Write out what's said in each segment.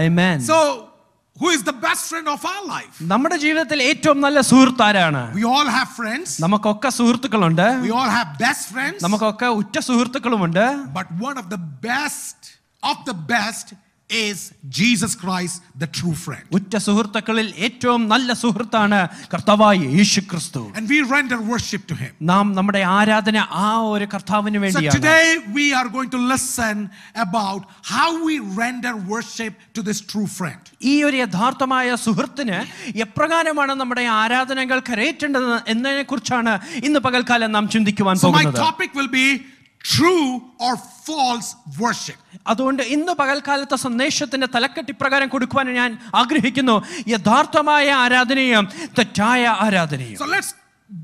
Amen. So, who is the best friend of our life? നമ്മുടെ ജീവിതത്തിൽ ഏറ്റവും നല്ല We all have friends. We all have best friends. But one of the best of the best is Jesus Christ the true friend. And we render worship to him. So today we are going to listen about how we render worship to this true friend. ഈ ഒരു യഥാർത്ഥമായ സുഹൃത്തിന് എപ്രകാരമാണ് നമ്മുടെ ആരാധനകൾ കരയേറ്റേണ്ടത് എന്നതിനെ കുറിച്ചാണ് ഇന്ന് പകൽക്കാലം നാം ചിന്തിക്കുവാൻ പോകുന്നത് ട്രൂ ഓർ ഫോൾസ് വർഷിപ്പ് അതുകൊണ്ട് ഇന്ന് പകൽക്കാലത്തെ സന്ദേശത്തിന്റെ തലക്കെട്ട് ഇപ്രകാരം കൊടുക്കുവാൻ ഞാൻ ആഗ്രഹിക്കുന്നു യഥാർത്ഥമായ ആരാധനയും തെറ്റായ ആരാധനയും so let's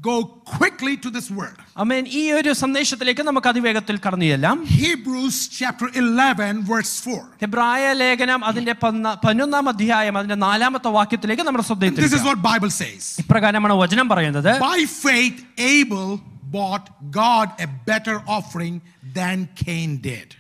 go quickly to this word. ആമേൻ ഈ ഒരു സന്ദേശത്തിലേക്ക് നമുക്ക് അതിവേഗത്തിൽ കടന്നു ചെല്ലാം. Hebrews chapter 11 verse 4. ഹെബ്രായ ലേഖനം അതിന്റെ 11 അധ്യായം അതിന്റെ നാലാമത്തെ വാക്യത്തിലേക്ക് നമ്മുടെ ശ്രദ്ധ This is what Bible says. ഇപ്രകാരമാണ് വചനം പറയുന്നത്. By faith Abel bought God a better offering than Cain did.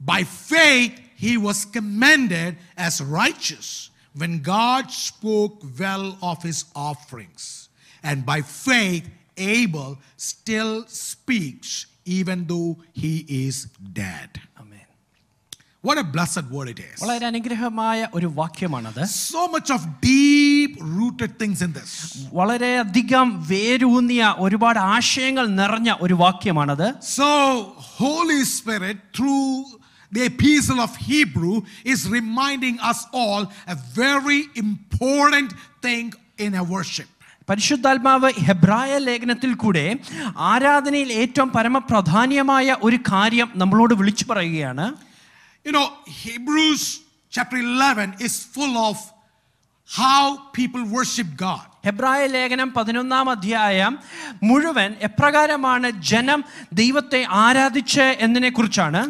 By faith, he was commended as righteous when God spoke well of his offerings. And by faith, Abel still speaks even though he is dead. Amen. What a blessed word it is. So much of deep rooted things in this. വേരൂന്നിയ ഒരുപാട് ആശയങ്ങൾ നിറഞ്ഞ ഒരു വാക്യമാണത്. So Holy Spirit through the epistle of Hebrew is reminding us all a very important thing in our worship. പരിശുദ്ധാത്മാവ് ഹെബ്രായ ലേഖനത്തിൽ കൂടെ ആരാധനയിൽ ഏറ്റവും പരമപ്രധാനമായ ഒരു കാര്യം നമ്മളോട് വിളിച്ചു പറയുകയാണ് you know Hebrews chapter 11 is full of how people worship God. ഹെബ്രായ ലേഖനം പതിനൊന്നാം അധ്യായം മുഴുവൻ എപ്രകാരമാണ് ജനം ദൈവത്തെ ആരാധിച്ച് എന്നതിനെ കുറിച്ചാണ്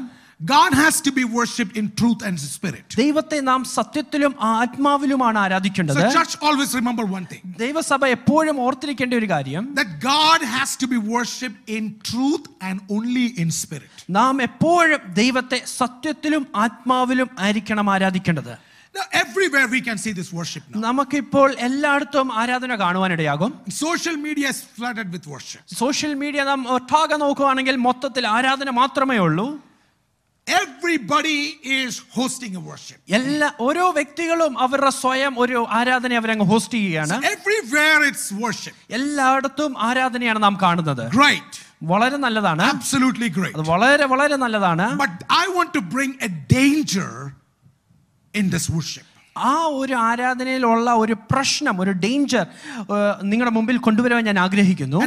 God has to be worshipped in truth and spirit. ദൈവത്തെ നാം സത്യത്തിലും ആത്മാവിലുമാണ് ആരാധിക്കേണ്ടത്. So church always remember one thing. ദൈവസഭ എപ്പോഴും ഓർത്തിരിക്കേണ്ട ഒരു കാര്യം that God has to be worshipped in truth and only in spirit. നാം എപ്പോഴും ദൈവത്തെ സത്യത്തിലും ആത്മാവിലും ആയിരിക്കണം ആരാധിക്കേണ്ടത് everywhere we can see this worship now. നമുക്കിപ്പോൾ എല്ലായിടത്തും ആരാധന കാണുവാനിടയാകും social media is flooded with worship. Social media നാം ഒട്ടാകെ നോക്കുകയാണെങ്കിൽ മൊത്തത്തിൽ ആരാധന മാത്രമേ ഉള്ളൂ everybody is hosting a worship എല്ലാ ഓരോ വ്യക്തികളും അവരുടെ സ്വയം ഒരു ആരാധന അവരങ്ങ് ഹോസ്റ്റ് ചെയ്യുകയാണ് എവ്രിവേർ ഇറ്റ്സ് വർഷിപ്പ് എല്ലായിടത്തും ആരാധനയാണ് നാം കാണുന്നത് റൈറ്റ് വളരെ നല്ലതാണ് അബ്സല്യൂട്ട്ലി ഗ്രേറ്റ് വളരെ വളരെ നല്ലതാണ് but I want to bring a danger in this worship. ആ ഒരു ആരാധനയിലുള്ള ഒരു പ്രശ്നം ഒരു ഡേഞ്ചർ നിങ്ങളുടെ മുമ്പിൽ കൊണ്ടുവരാൻ ഞാൻ ആഗ്രഹിക്കുന്നു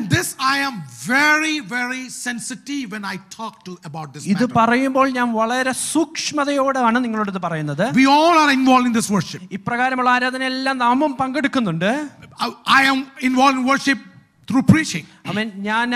ഇത് പറയുമ്പോൾ ഞാൻ വളരെ സൂക്ഷ്മതയോടാണ് നിങ്ങളോട് പറയുന്നത് ഇപ്രകാരമുള്ള ആരാധനയെല്ലാം നാമും പങ്കെടുക്കുന്നുണ്ട് I am involve worship through preaching അവൻ ഞാൻ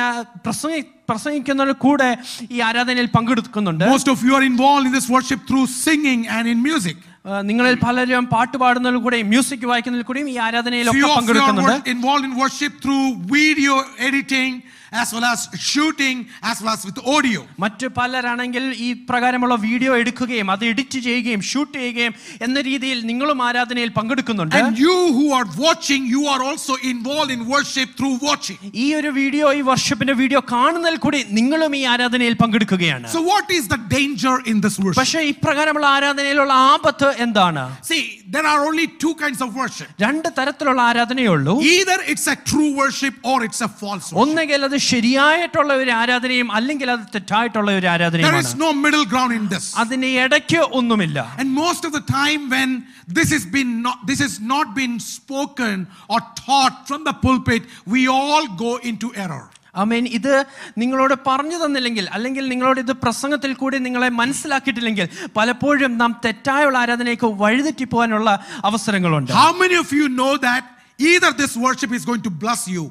പ്രസംഗി പ്രസംഗിക്കുന്നതിന് കൂടെ ഈ ആരാധനയിൽ പങ്കെടുക്കുന്നുണ്ട് most of you are involve in this worship through singing and in music നിങ്ങളിൽ പലരും പാട്ട് പാടുന്നതിൽ കൂടെയും മ്യൂസിക് വായിക്കുന്നതിൽ കൂടെയും ഈ ആരാധനയിലൊക്കെ പങ്കെടുക്കുന്നുണ്ട് involve in worship through video editing as well as shooting as well as with audio മറ്റു പലരാണെങ്കിൽ ഈ പ്രകാരമുള്ള വീഡിയോ എടുക്കുകയും അത് എഡിറ്റ് ചെയ്യുകയും ഷൂട്ട് ചെയ്യുകയും എന്ന രീതിയിൽ നിങ്ങളും ആരാധനയിൽ പങ്കെടുക്കുന്നുണ്ട് and you who are watching you are also involved in worship through watching ഈ ഒരു വീഡിയോ ഈ വർഷിപ്പിന്റെ വീഡിയോ കാണുന്നതിൽ കൂടി നിങ്ങളും ഈ ആരാധനയിൽ പങ്കെടുക്കുകയാണ് so what is the danger in this worship പക്ഷേ ഈ പ്രകാരമുള്ള ആരാധനയിലുള്ള ആപത്ത് എന്താണ് see there are only two kinds of worship രണ്ട് തരത്തിലുള്ള ആരാധനയേ ഉള്ളൂ either it's a true worship or it's a false worship ഒന്നുകിൽ അത് ശരിയായിട്ടുള്ള ഒരു ആരാധനയും അല്ലെങ്കിൽ അത് തെറ്റായിട്ടുള്ള ഒരു ആരാധനയും There is no middle ground in this. അതിന് ഇടയ്ക്ക് ഒന്നുമില്ല And most of the time when this has been not, this has not been spoken or taught from the pulpit, we all go into error. ആമേൻ ഇത് നിങ്ങളോട് പറഞ്ഞു തന്നില്ലെങ്കിൽ അല്ലെങ്കിൽ നിങ്ങളോട് ഇത് പ്രസംഗത്തിൽ കൂടി നിങ്ങളെ മനസ്സിലാക്കിയിട്ടില്ലെങ്കിൽ പലപ്പോഴും നാം തെറ്റായുള്ള ആരാധനയ്ക്ക് വഴിതെറ്റി പോകാനുള്ള അവസരങ്ങളുണ്ട് how many of you know that either this worship is going to bless you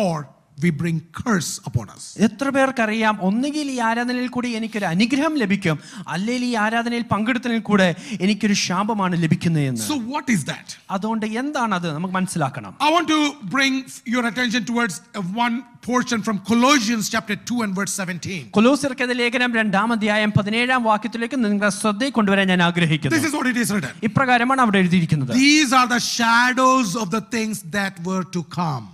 or we bring curse upon us എത്ര പേർക്കറിയാം ഒന്നുകിൽ ഈ ആരാധനയിൽ കൂടി എനിക്കൊരു അനുഗ്രഹം ലഭിക്കും അല്ലെങ്കിൽ ഈ ആരാധനയിൽ പങ്കെടുത്തതിൽ കൂടെ എനിക്കൊരു ശാപമാണ് ലഭിക്കുന്നത് എന്ന് so what is that അതുകൊണ്ട് എന്താണ് അത് നമുക്ക് മനസ്സിലാക്കണം i want to bring your attention towards one portion from colossians chapter 2 and verse 17 കൊലോസ്യർക്കെതിരെ ലേഖനം രണ്ടാം അധ്യായം 17 ആം വാക്യത്തിലേക്ക് നിങ്ങളുടെ ശ്രദ്ധ കൊണ്ടുവരാൻ ഞാൻ ആഗ്രഹിക്കുന്നു this is what it is written ഇപ്രകാരമാണ് അവിടെ എഴുതിയിരിക്കുന്നത് these are the shadows of the things that were to come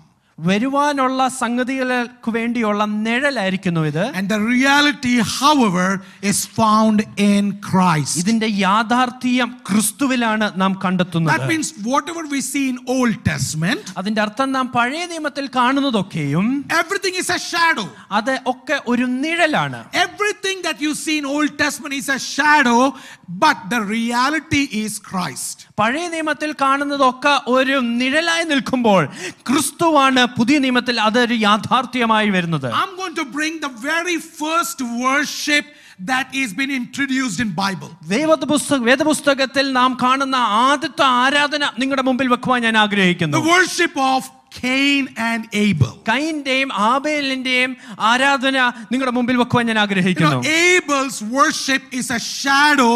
വരുവാനുള്ള സംഗതികൾക്ക് വേണ്ടിയുള്ള നിഴലായിരിക്കുന്നു ഇത് and the reality however is found in christ ഇതിന്റെ യാഥാർത്ഥ്യം ക്രിസ്തുവിലാണ് നാം കണ്ടെത്തുന്നത് that means whatever we see in old testament അതിന്റെ അർത്ഥം നാം പഴയ നിയമത്തിൽ കാണുന്നതൊക്കെയും everything is a ഷാഡോ അത് ഒക്കെ ഒരു നിഴലാണ് that you see in Old Testament is a shadow, but the reality is Christ. പഴയ നിയമത്തിൽ കാണുന്നതൊക്കെ ഒരു നിഴലായി നിൽക്കുമ്പോൾ ക്രിസ്തുവാണ് പുതിയ നിയമത്തിൽ അതൊരു യാഥാർത്ഥ്യമായി വരുന്നത് I'm going to bring the very first worship that is been introduced in Bible. വേദപുസ്തക വേദപുസ്തകത്തിൽ നാം കാണുന്ന ആദ്യത്തെ ആരാധന നിങ്ങളുടെ മുമ്പിൽ വെക്കുവാൻ ഞാൻ ആഗ്രഹിക്കുന്നു. The worship of Cain and Abel. കൈന്റെയും ആബേലിന്റെയും ആരാധന നിങ്ങളുടെ മുമ്പിൽ വെക്കുവാൻ ഞാൻ ആഗ്രഹിക്കുന്നു. You Abel's worship is a shadow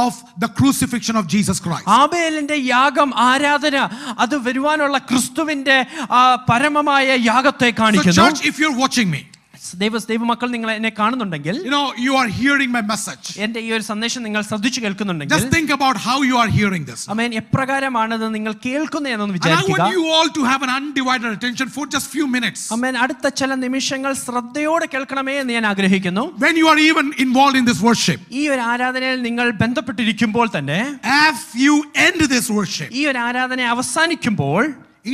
of the crucifixion of Jesus Christ. ആബേലിന്റെ യാഗം ആരാധന അത് വരുവാനുള്ള ക്രിസ്തുവിന്റെ പരമമായ യാഗത്തെ കാണിക്കുന്നു. So church if you're watching me you know you are hearing my message എൻ്റെ ഈ just think about how you are hearing this and i want you all to have an undivided attention for just few minutes when you are even involved in this worship ഈ ഒരു ആരാധനയിൽ നിങ്ങൾ ബന്ധപ്പെട്ടിരിക്കുമ്പോൾ as you end this worship ഈ ഒരു ആരാധന അവസാനിക്കുമ്പോൾ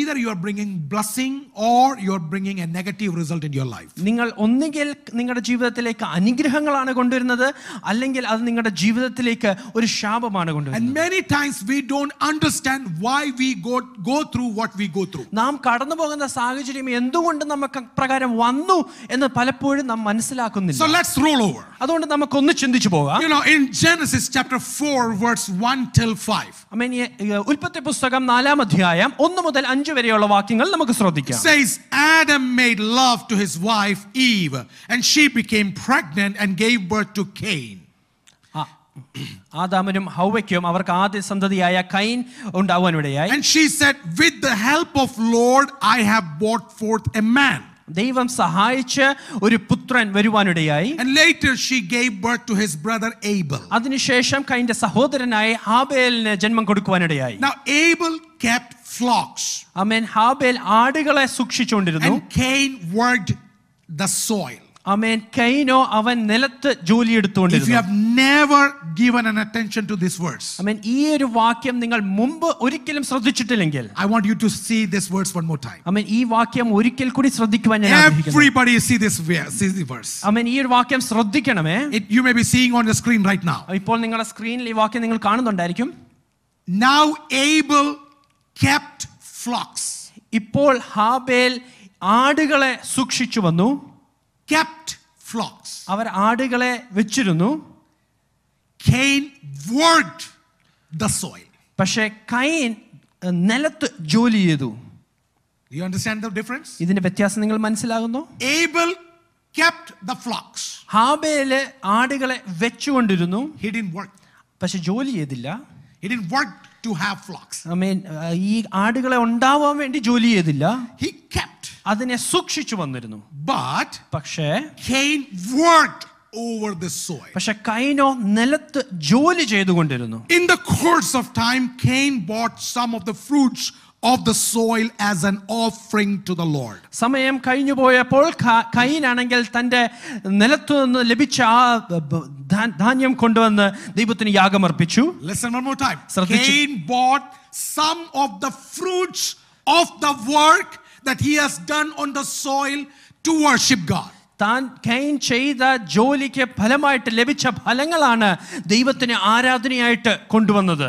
either you are bringing blessing or you are bringing a negative result in your life നിങ്ങൾ ഒന്നുകിൽ നിങ്ങളുടെ ജീവിതത്തിലേക്ക് അനുഗ്രഹങ്ങളാണ് കൊണ്ടുവരുന്നത് അല്ലെങ്കിൽ അത് നിങ്ങളുടെ ജീവിതത്തിലേക്ക് ഒരു ശാപമാണ് കൊണ്ടുവരുന്നത് and many times we don't understand why we go go through what we go through നാം കടന്നു പോകുന്ന സാഹചര്യം എന്തുകൊണ്ട് നമുക്ക് പ്രകാരം വന്നു എന്ന് പലപ്പോഴും നാം മനസ്സിലാക്കുന്നില്ല so let's roll over അതുകൊണ്ട് നമുക്ക് ഒന്ന് ചിന്തിച്ചു പോകാം you know in genesis chapter 4 verse 1 till 5 Amen. mean ഉൽപ്പത്തി പുസ്തകം നാലാം അധ്യായം 1 മുതൽ 5 അഞ്ച് വരെയുള്ള വാക്യങ്ങൾ നമുക്ക് ശ്രദ്ധിക്കാം says Adam made love to his wife Eve and she became pregnant and gave birth to Cain ഹൗവയ്ക്കും അവർക്ക് ആദ്യ സന്തതിയായ കൈൻ ഉണ്ടാവാൻ and she said with the help of lord i have brought forth a man ദൈവം സഹായിച്ച് ഒരു പുത്രൻ വരുവാനിടയായി അതിനുശേഷം കൈന്റെ സഹോദരനായ ആബേലിന് ജന്മം കൊടുക്കുവാനിടയായി flocks. Amen. ഹാബേൽ ആടുകളെ സൂക്ഷിച്ചുകൊണ്ടിരുന്നു And Cain worked the soil. അമേൻ കൈനോ അവൻ നിലത്ത് ജോലി If you have never given an attention to these words. Amen. ഈ ഒരു വാക്യം നിങ്ങൾ മുമ്പ് ഒരിക്കലും ശ്രദ്ധിച്ചിട്ടില്ലെങ്കിൽ I want you to see this verse one more time. Amen. ഈ വാക്യം ഒരിക്കൽ കൂടി ശ്രദ്ധിക്കുവാൻ ഞാൻ ആഗ്രഹിക്കുന്നു Everybody see this see the verse. Amen. ഈ ഒരു വാക്യം ശ്രദ്ധിക്കണമേ It, you may be seeing on the screen right now. ഇപ്പോൾ നിങ്ങളുടെ സ്ക്രീനിൽ ഈ വാക്യം നിങ്ങൾ കാണുന്നുണ്ടായിരിക്കും Now able kept flocks. Ipol Habel, ആടുകളെ സൂക്ഷിച്ചു വന്നു kept flocks. അവർ ആടുകളെ വെച്ചിരുന്നു Cain worked the soil. പക്ഷേ കയിൻ നിലത്ത് ജോലി ചെയ്തു Do you understand the difference? ഇതിന്റെ വ്യത്യാസം നിങ്ങൾ മനസ്സിലാകുന്നു Abel kept the flocks. Habel ഹാബേലെ ആടുകളെ വെച്ചുകൊണ്ടിരുന്നു He didn't work. പക്ഷേ ജോലി ചെയ്തില്ല He didn't work to have flocks. I mean, ഈ ആടുകളെ ഉണ്ടാവാൻ വേണ്ടി ജോലി ചെയ്തില്ല. He kept. അതിനെ സൂക്ഷിച്ചു വന്നിരുന്നു. But പക്ഷേ Cain worked over the soil. പക്ഷേ കൈനോ നിലത്ത് ജോലി ചെയ്തുകൊണ്ടിരുന്നു. In the course of time Cain bought some of the fruits of the soil as an offering to the Lord. സമയം കഴിഞ്ഞു പോയപ്പോൾ കൈനാണെങ്കിൽ തന്റെ നിലത്തു നിന്ന് ലഭിച്ച ആ ധാന്യം കൊണ്ടുവന്ന് ദൈവത്തിന് യാഗമർപ്പിച്ചു Listen one more time. Cain bought some of the fruits of the work that he has done on the soil to worship God. താൻ കൈൻ ചെയ്ത ജോലിക്ക് ഫലമായിട്ട് ലഭിച്ച ഫലങ്ങളാണ് ദൈവത്തിന് ആരാധനയായിട്ട് കൊണ്ടുവന്നത്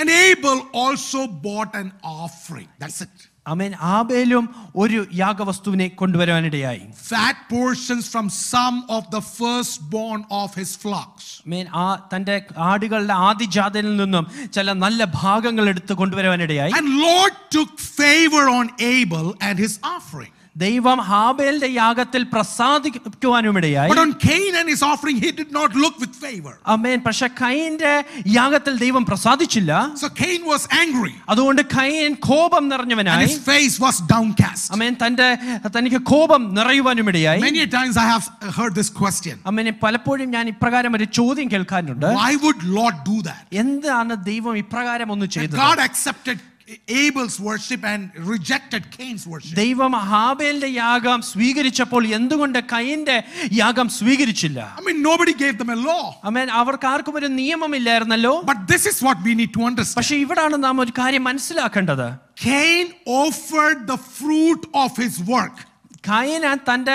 and Abel also bought an offering. That's it. Amen. Abelum oru yagavastuvine konduvaranidayayi. Fat portions from some of the firstborn of his flocks. Amen. A tande aadugalde aadi jaadil ninnum chala nalla bhagangal eduthu And Lord took favor on Abel and his offering. ദൈവം ഹാബേലിന്റെ യാഗത്തിൽ പ്രസാദിക്കുവാനുമിടയായി But on Cain and his offering, he did not look with favor. അമേൻ പക്ഷെ കൈന്റെ യാഗത്തിൽ ദൈവം പ്രസാദിച്ചില്ല So Cain was angry, അതുകൊണ്ട് Cain കോപം and നിറഞ്ഞവനായി his face was downcast. തന്റെ തനിക്ക് കോപം നിറയുവാനുമിടയായി Many times I have heard this question അമ്മേനെ പലപ്പോഴും ഞാൻ ഇപ്രകാരം ഒരു ചോദ്യം കേൾക്കാറുണ്ട് Why would Lord do that? എന്താണ് ദൈവം ഇപ്രകാരം ഒന്ന് ചെയ്തത് God accepted Abel's worship and rejected Cain's worship. ദൈവം ഹാബേലിന്റെ യാഗം സ്വീകരിച്ചപ്പോൾ എന്തുകൊണ്ട് കൈന്റെ യാഗം സ്വീകരിച്ചില്ല? I mean nobody gave them a law. I mean അവർക്ക് ആർക്കും ഒരു നിയമമില്ലായിരുന്നല്ലോ. But this is what we need to understand. പക്ഷേ ഇവിടാണ് നാം ഒരു കാര്യം മനസ്സിലാക്കേണ്ടത്. Cain offered the fruit of his work. കായന തൻ്റെ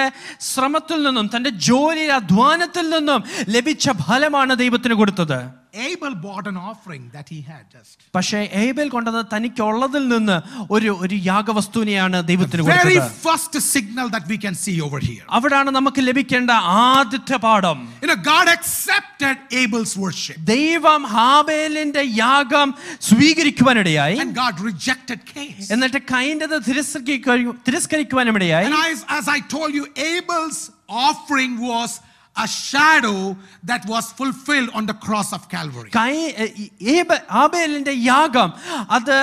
ശ്രമത്തിൽ നിന്നും തൻ്റെ ജോലി അധ്വാനത്തിൽ നിന്നും ലഭിച്ച ഫലമാണ് ദൈവത്തിന് കൊടുത്തത് Abel bought an offering that he had just പക്ഷേ ഏബൽ കൊണ്ടത് തനിക്കുള്ളതിൽ നിന്ന് ഒരു ഒരു യാഗവസ്തുവിനെയാണ് ദൈവത്തിന് കൊടുത്തത് very first signal that we can see over here അവിടാണ് നമുക്ക് ലഭിക്കേണ്ട ആദ്യത്തെ പാഠം you know god accepted abel's worship ദൈവം ഹാബേലിന്റെ യാഗം സ്വീകരിക്കുവാൻ ഇടയായി and god rejected cain's എന്നിട്ട് കൈൻ്റെ തിരസ്കരിക്കുവാൻ ഇടയായി and as, as i told you abel's offering was a shadow that was fulfilled on the cross of Calvary. ആബേലിന്റെ യാഗം അത്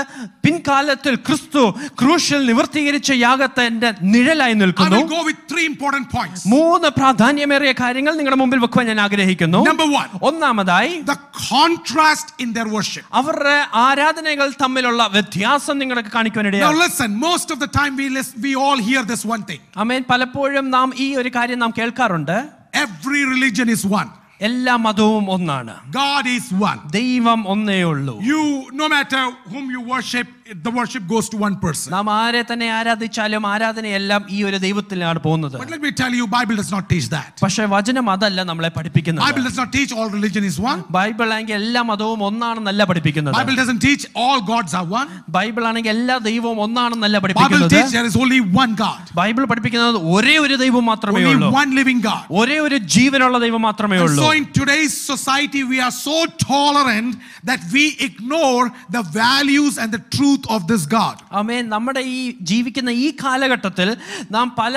പിൻകാലത്തിൽ ക്രിസ്തു ക്രൂശിൽ നിവർത്തീകരിച്ച യാഗത്തിന്റെ നിഴലായി നിൽക്കുന്നു. I will go with three important points. മൂന്ന് പ്രാധാന്യമേറിയ കാര്യങ്ങൾ നിങ്ങളുടെ മുമ്പിൽ വെക്കുവാൻ ഞാൻ ആഗ്രഹിക്കുന്നു. Number one, namadai. the contrast in their worship. അവരുടെ ആരാധനകൾ തമ്മിലുള്ള വ്യത്യാസം നിങ്ങൾക്ക് കാണിക്കുവാൻ ഇടയായി. Now listen, most of the time we listen, we all hear this one thing. Every religion is one. എല്ലാ മതവും ഒന്നാണ് God is one. Deivam ഒന്നേ ഉള്ളൂ. You no matter whom you worship the worship goes to one person. But let me tell you Bible does not teach that. Bible does not teach all religion is one. Bible doesn't teach all gods are one. Bible ആണെങ്കിൽ എല്ലാ ദൈവവും Bible teaches there is only one God. Bible ഒരേ ഒരു ദൈവം മാത്രമേ ഉള്ളൂ. Only one living God. ഒരേ ഒരു ജീവനുള്ള ദൈവം മാത്രമേ ഉള്ളൂ. So in today's society we are so tolerant that we ignore the values and the truth youth of this God. ആമേൻ നമ്മുടെ ഈ ജീവിക്കുന്ന ഈ കാലഘട്ടത്തിൽ നാം പല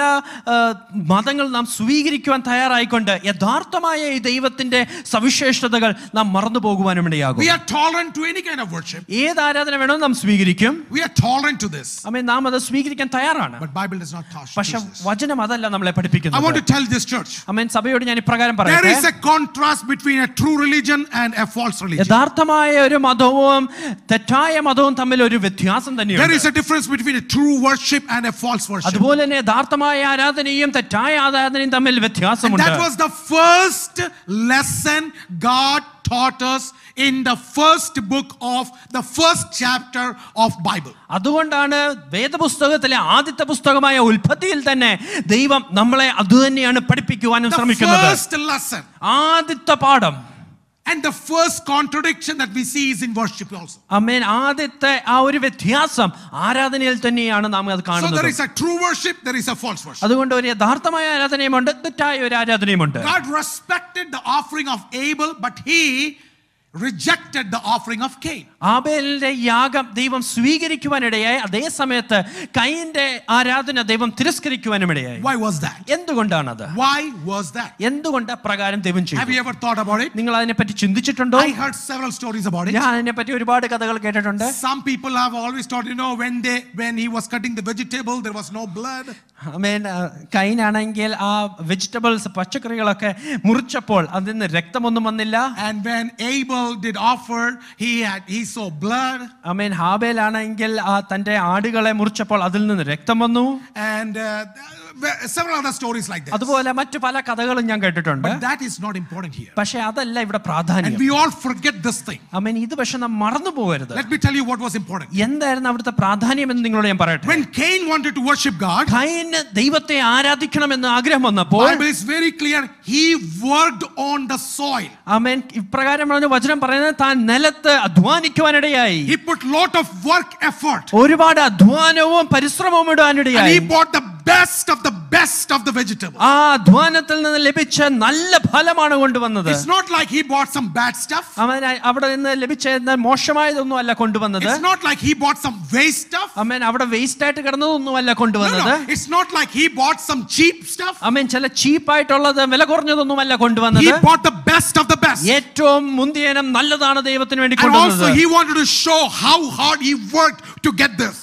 മതങ്ങൾ നാം സ്വീകരിക്കുവാൻ തയ്യാറായിക്കൊണ്ട് യഥാർത്ഥമായ ഈ ദൈവത്തിന്റെ സവിശേഷതകൾ നാം മറന്നു പോകുവാനും ഇടയാകും We are tolerant to any kind of worship. ഏത് ആരാധന വേണോ നാം സ്വീകരിക്കും. We are tolerant to this. ആമേൻ നാം അത് സ്വീകരിക്കാൻ തയ്യാറാണ്. But Bible does not teach. പക്ഷേ വചനം അതല്ല നമ്മളെ പഠിപ്പിക്കുന്നത്. I want to tell this church. ആമേൻ സഭയോട് ഞാൻ ഇപ്രകാരം പറയട്ടെ. There is a contrast between a true religion and a false religion. യഥാർത്ഥമായ ഒരു മതവും തെറ്റായ മതവും തമ്മിൽ ഒരു വ്യത്യാസം There is a difference between a true worship and a false worship. അതുപോലെ തന്നെ യഥാർത്ഥമായ ആരാധനയും തെറ്റായ ആരാധനയും തമ്മിൽ വ്യത്യാസമുണ്ട്. That was the first lesson God taught us in the first book of the first chapter of Bible. അതുകൊണ്ടാണ് വേദപുസ്തകത്തിലെ ആദ്യത്തെ പുസ്തകമായ ഉൽപ്പത്തിയിൽ തന്നെ ദൈവം നമ്മളെ അതുതന്നെയാണ് പഠിപ്പിക്കുവാനും ശ്രമിക്കുന്നത്. ആദ്യത്തെ പാഠം and the first contradiction that we see is in worship also. അമേൻ ആദ്യത്തെ ആ ഒരു വ്യത്യാസം ആരാധനയിൽ തന്നെയാണ് നാം അത് So there a true worship, there is a false worship. God respected the offering of Abel, but he rejected the offering of Cain. ആബേലിന്റെ യാഗം ദൈവം സ്വീകരിക്കുവാനിടയായി അതേ സമയത്ത് കൈന്റെ ആരാധന ദൈവം തിരസ്കരിക്കുവാനും ഇടയായി Why was that? എന്തുകൊണ്ടാണത് Why was that? എന്തുകൊണ്ട് പ്രകാരം ദൈവം ചെയ്തു Have you ever thought about it? നിങ്ങൾ അതിനെപ്പറ്റി ചിന്തിച്ചിട്ടുണ്ടോ I heard several stories about it. ഞാൻ അതിനെപ്പറ്റി ഒരുപാട് കഥകൾ കേട്ടിട്ടുണ്ട് Some people have always thought, you know, when they when he was cutting the vegetable, there was no blood. ആമേൻ കൈനാണെങ്കിൽ ആ vegetables പച്ചക്കറികളൊക്കെ മുറിച്ചപ്പോൾ അതിൽ നിന്ന് രക്തമൊന്നും വന്നില്ല And when Abel animal did offer, he had he saw blood. അമേൻ ഹാബേലാണെങ്കിൽ തന്റെ ആടുകളെ മുറിച്ചപ്പോൾ അതിൽ നിന്ന് രക്തം വന്നു. And uh, several other stories like that. അതുപോലെ മറ്റു പല കഥകളും ഞാൻ കേട്ടിട്ടുണ്ട്. But that is not important here. പക്ഷേ അതല്ല ഇവിടെ പ്രാധാന്യം. And we all forget this thing. ആമേൻ ഇത് പക്ഷേ നാം മറന്നു പോകരുത്. Let me tell you what was important. എന്തായിരുന്നു അവിടുത്തെ പ്രാധാന്യം എന്ന് നിങ്ങളോട് ഞാൻ പറയട്ടെ. When Cain wanted to worship God, Cain ദൈവത്തെ ആരാധിക്കണമെന്ന് ആഗ്രഹം വന്നപ്പോൾ Bible is very clear he worked on the soil. ആമേൻ ഇപ്രകാരം പറഞ്ഞു വചനം പറയുന്നത് താൻ നിലത്ത് അധ്വാനിക്കുവാനിടയായി. He put lot of work effort. ഒരുപാട് അധ്വാനവും പരിശ്രമവും ഇടാനിടയായി. he bought the best of the best of the vegetables. It's not like he bought some bad stuff. It's not like he bought some waste stuff. അവൻ അവിടെ It's not like he bought some cheap stuff. അവൻ ചില ചീപ്പ് He bought the best of the best. And also he wanted to show how hard he worked to get this.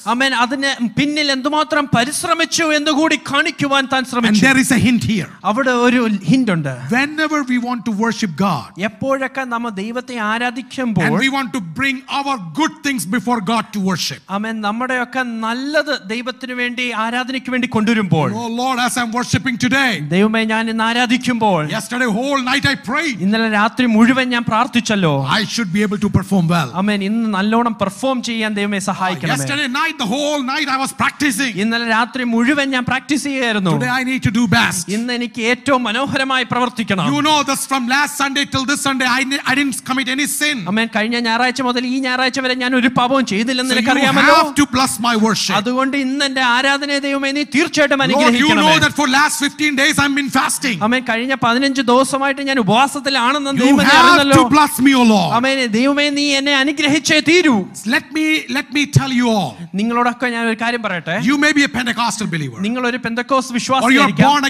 And കാണിക്കുവാൻ താൻ ശ്രമിച്ചു there is a hint here അവിടെ ഒരു hint ഉണ്ട് whenever we want to worship god എപ്പോഴൊക്കെ നമ്മൾ ദൈവത്തെ ആരാധിക്കുമ്പോൾ and we want to bring our good things before god to worship നല്ലത് ദൈവത്തിനു വേണ്ടി ആരാധനയ്ക്ക് വേണ്ടി കൊണ്ടുവരുമ്പോൾ oh lord as i'm worshiping today ദൈവമേ ഞാൻ ഇന്ന് ആരാധിക്കുമ്പോൾ yesterday whole night i prayed ഇന്നലെ രാത്രി മുഴുവൻ ഞാൻ പ്രാർത്ഥിച്ചല്ലോ i should be able to perform well ആമേൻ ഇന്ന് നല്ലോണം പെർഫോം ചെയ്യാൻ ദൈവമേ oh, സഹായിക്കണം yesterday night the whole night i was practicing ഇന്നലെ രാത്രി മുഴുവൻ ഞാൻ ഞാൻ പ്രാക്ടീസ് ചെയ്യായിരുന്നു Today I need to do best. ഇന്ന് എനിക്ക് ഏറ്റവും മനോഹരമായി പ്രവർത്തിക്കണം You know this from last Sunday till this Sunday I, I didn't commit any sin. അമ്മേ കഴിഞ്ഞ ഞായറാഴ്ച മുതൽ ഈ ഞായറാഴ്ച വരെ ഞാൻ ഒരു പാപവും ചെയ്തില്ലെന്ന് എനിക്ക് അറിയാമല്ലോ. You have to bless my worship. അതുകൊണ്ട് ഇന്ന് എൻ്റെ ആരാധനയെ ദൈവമേ നീ തീർച്ചയായിട്ടും അനുഗ്രഹിക്കണം. You know that for last 15 days I've been fasting. അമ്മേ കഴിഞ്ഞ 15 ദിവസമായിട്ട് ഞാൻ ഉപവാസത്തിലാണെന്ന് ദൈവം അറിയുന്നല്ലോ. You have to bless me, O Lord. അമ്മേ ദൈവമേ നീ എന്നെ അനുഗ്രഹിച്ചേ തീരൂ. Let me let me tell you all. നിങ്ങളോടൊക്കെ ഞാൻ ഒരു കാര്യം പറയട്ടെ. You may be a Pentecostal believer. നിങ്ങൾ ഒരു പെന്തക്കോസ് വിശ്വാസിയായിരിക്കാം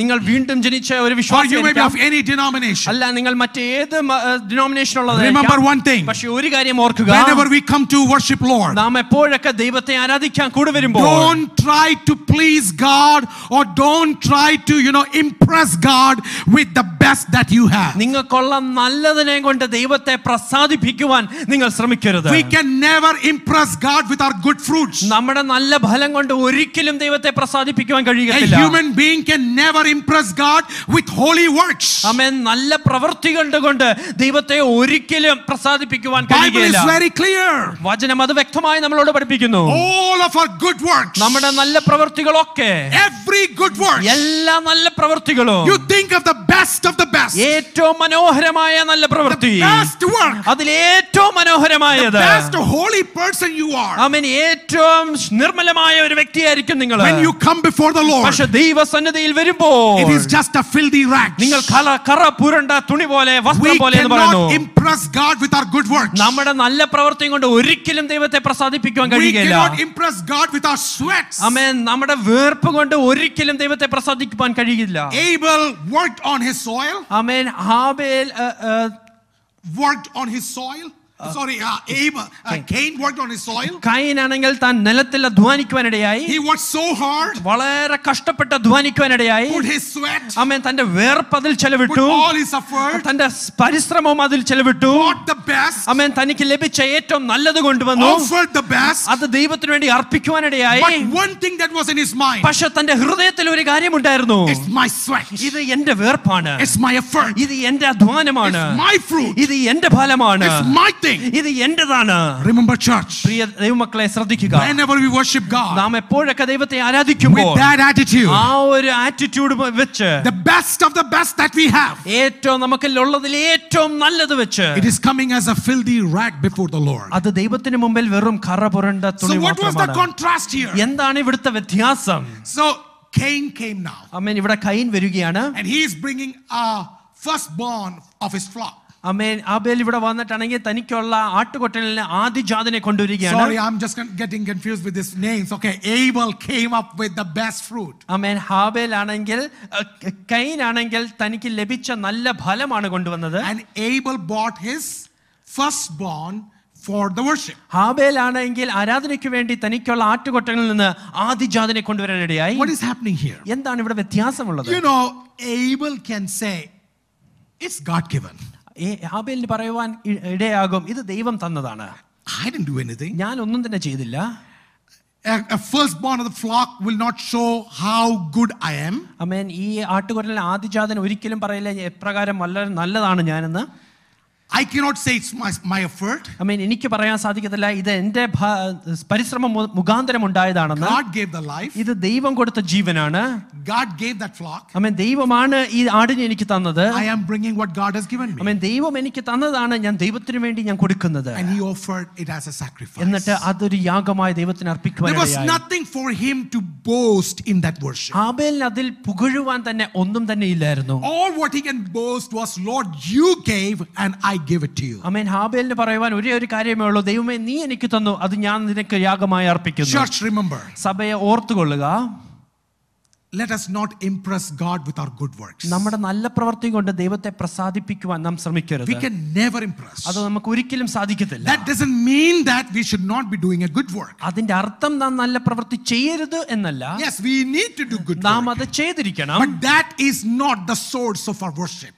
നിങ്ങൾ വീണ്ടും ജനിച്ച ഒരു വിശ്വാസിയായിരിക്കാം അല്ല നിങ്ങൾ മറ്റേത് ഡിനോമിനേഷനുള്ളതായിരിക്കാം പക്ഷേ ഒരു കാര്യം ഓർക്കുക whenever we come to worship lord നാം എപ്പോഴൊക്കെ ദൈവത്തെ ആരാധിക്കാൻ കൂടെ വരുമ്പോൾ don't try to please god or don't try to you know impress god with the best that you have നിങ്ങൾക്കുള്ള നല്ലതിനെ കൊണ്ട് ദൈവത്തെ പ്രസാദിപ്പിക്കുവാൻ നിങ്ങൾ ശ്രമിക്കരുത് we can never impress god with our good fruits നമ്മുടെ നല്ല ഫലം കൊണ്ട് ഒരിക്കലും ദൈവത്തെ ആസ്വാദിപ്പിക്കുവാൻ കഴിയുകയില്ല human being can never impress God with holy works ആമേൻ നല്ല പ്രവൃത്തികൾ കൊണ്ട് ദൈവത്തെ ഒരിക്കലും പ്രസാദിപ്പിക്കുവാൻ കഴിയില്ല വെരി ക്ലിയർ വചനം അത് വ്യക്തമായി നമ്മളോട് പഠിപ്പിക്കുന്നു all of our good works നമ്മുടെ നല്ല പ്രവൃത്തികളൊക്കെ എവറി ഗുഡ് വർക്ക്സ് എല്ലാ നല്ല പ്രവൃത്തികളും you think of the best of the best ഏറ്റവും മനോഹരമായ നല്ല പ്രവൃത്തി ബെസ്റ്റ് വർക്ക് അതിൽ ഏറ്റവും മനോഹരമായത് best holy person you are ആമേൻ ഏറ്റവും നിർമ്മലമായ ഒരു വ്യക്തിയായിരിക്കും നിങ്ങൾ you come before the Lord, it is just a filthy rag. We cannot impress God with our good works. നമ്മുടെ നല്ല കൊണ്ട് ഒരിക്കലും ദൈവത്തെ പ്രസാദിപ്പിക്കാൻ We cannot impress God with our അമേൻ നമ്മുടെ വേർപ്പ് കൊണ്ട് ഒരിക്കലും ദൈവത്തെ പ്രസാദിക്കാൻ കഴിയില്ല Abel worked on his soil, അമേൻ worked on his soil, sorry ഏബ് Cain worked on his soil Cain ആണെങ്കിൽ താൻ നിലത്തിൽ അധ്വാനിക്കുവാനിടയായി ഹി വർക്ക്ഡ് സോ ഹാർഡ് വളരെ കഷ്ടപ്പെട്ട് അധ്വാനിക്കുവാനിടയായി പുട്ട് ഹിസ് സ്വെറ്റ് ആമേൻ തന്റെ വേർപ്പ് അതിൽ ചെലവിട്ടു ഓൾ ഹിസ് എഫർട്ട് തന്റെ പരിശ്രമവും അതിൽ ചെലവിട്ടു ഗോട്ട് ദി ബെസ്റ്റ് ആമേൻ തനിക്ക് ലഭിച്ച ഏറ്റവും നല്ലത് കൊണ്ടുവന്നു ഓഫർഡ് ദി ബെസ്റ്റ് അത് ദൈവത്തിന് വേണ്ടി അർപ്പിക്കുവാനിടയായി but one thing that was in his mind പക്ഷേ തന്റെ ഹൃദയത്തിൽ ഒരു കാര്യം ഉണ്ടായിരുന്നു ഇറ്റ്സ് മൈ സ്വെറ്റ് ഇത് എന്റെ വേർപ്പാണ് ഇറ്റ്സ് മൈ എഫർട്ട് ഇത് എന്റെ അധ്വാനമാണ് ഇറ്റ്സ് മൈ ഫ്രൂട്ട് ഇത് എന്റെ ഫലമാണ് it's my thing. Remember church. പ്രിയ ദൈവമക്കളെ ശ്രദ്ധിക്കുക. Whenever we worship God. നാം എപ്പോഴൊക്കെ ദൈവത്തെ ആരാധിക്കുമ്പോൾ with that attitude. ആ ഒരു the best of the best that we have. ഏറ്റവും നമുക്കുള്ളതിൽ ഏറ്റവും നല്ലത് വെച്ച് it is coming as a filthy rag before the Lord. അത് ദൈവത്തിന് മുമ്പിൽ വെറും കറ പുരണ്ട തുണി So what was the contrast here? എന്താണ് ഇവിടുത്തെ വ്യത്യാസം? So Cain came now. ആമേൻ ഇവിടെ കൈൻ വരികയാണ് and he is bringing a firstborn of his flock. അമേൻ ആബേൽ ഇവിടെ വന്നിട്ടാണെങ്കിൽ തനിക്കുള്ള ആട്ടുകൊറ്റലിനെ ആദിജാതിനെ കൊണ്ടുവരികയാണ് sorry I am just getting confused with this names okay Abel came up with the best fruit ആമേൻ ഹാബേൽ ആണെങ്കിൽ കൈൻ ആണെങ്കിൽ തനിക്ക് ലഭിച്ച നല്ല ഫലമാണ് കൊണ്ടുവന്നത് and Abel bought his first born for the worship ഹാബേൽ ആണെങ്കിൽ ആരാധനയ്ക്ക് വേണ്ടി തനിക്കുള്ള ആട്ടുകൊറ്റലിൽ നിന്ന് ആദിജാതിനെ കൊണ്ടുവരാൻ ഇടയായി വാട്ട് ഈസ് ഹാപ്പനിങ് ഹിയർ എന്താണ് ഇവിടെ വ്യത്യാസമുള്ളത് you know Abel can say it's God given ഈ ഹാബേലിന് പറയുവാൻ ഇടയാകും ഇത് ദൈവം തന്നതാണ് ഞാൻ ഒന്നും തന്നെ ചെയ്തില്ല a firstborn of the flock will not show how good I am. Amen. ഈ ആട്ടുകൊറ്റലിൽ ആദിജാതൻ ഒരിക്കലും പറയില്ല എപ്രകാരം വളരെ നല്ലതാണ് ഞാനെന്ന് I cannot say it's my effort I mean എനിക്ക് പറയാൻ സാധിക്കത്തില്ല ഇത് എൻ്റെ പരിശ്രമം മുഖാന്തരം ഉണ്ടായതാണെന്ന് ഗാഡ് ഗേവ് ദ ലൈഫ് ഇത് ദൈവം കൊടുത്ത ജീവനാണ് God gave that flock I mean ദൈവമാണ് ഈ ആടിനെ എനിക്ക് തന്നത് I am bringing what God has given me I mean ദൈവം എനിക്ക് തന്നതാണ് ഞാൻ ദൈവത്തിന് വേണ്ടി ഞാൻ കൊടുക്കുന്നത് and he offered it as a sacrifice എന്നിട്ട് അതൊരു യാഗമായി ദൈവത്തിന് അർപ്പിക്കുവാൻ there was nothing for him to boast in that worship ആബേലിന് അതിൽ പുകഴുവാൻ തന്നെ ഒന്നും തന്നെ ഇല്ലായിരുന്നു all what he can boast was Lord you gave and I give it to you. അമേൻ ഹാബേലിന് പറയുവാൻ ഒരേ ഒരു കാര്യമേ ഉള്ളൂ ദൈവമേ നീ എനിക്ക് തന്നു അത് ഞാൻ നിനക്ക് യാഗമായി അർപ്പിക്കുന്നു Church remember. സഭയെ ഓർത്തുകൊള്ളുക let us not impress God with our good works. We can never impress. That doesn't mean that we should not be doing a good work. Yes, we need to do good work. But that is not the source of our worship.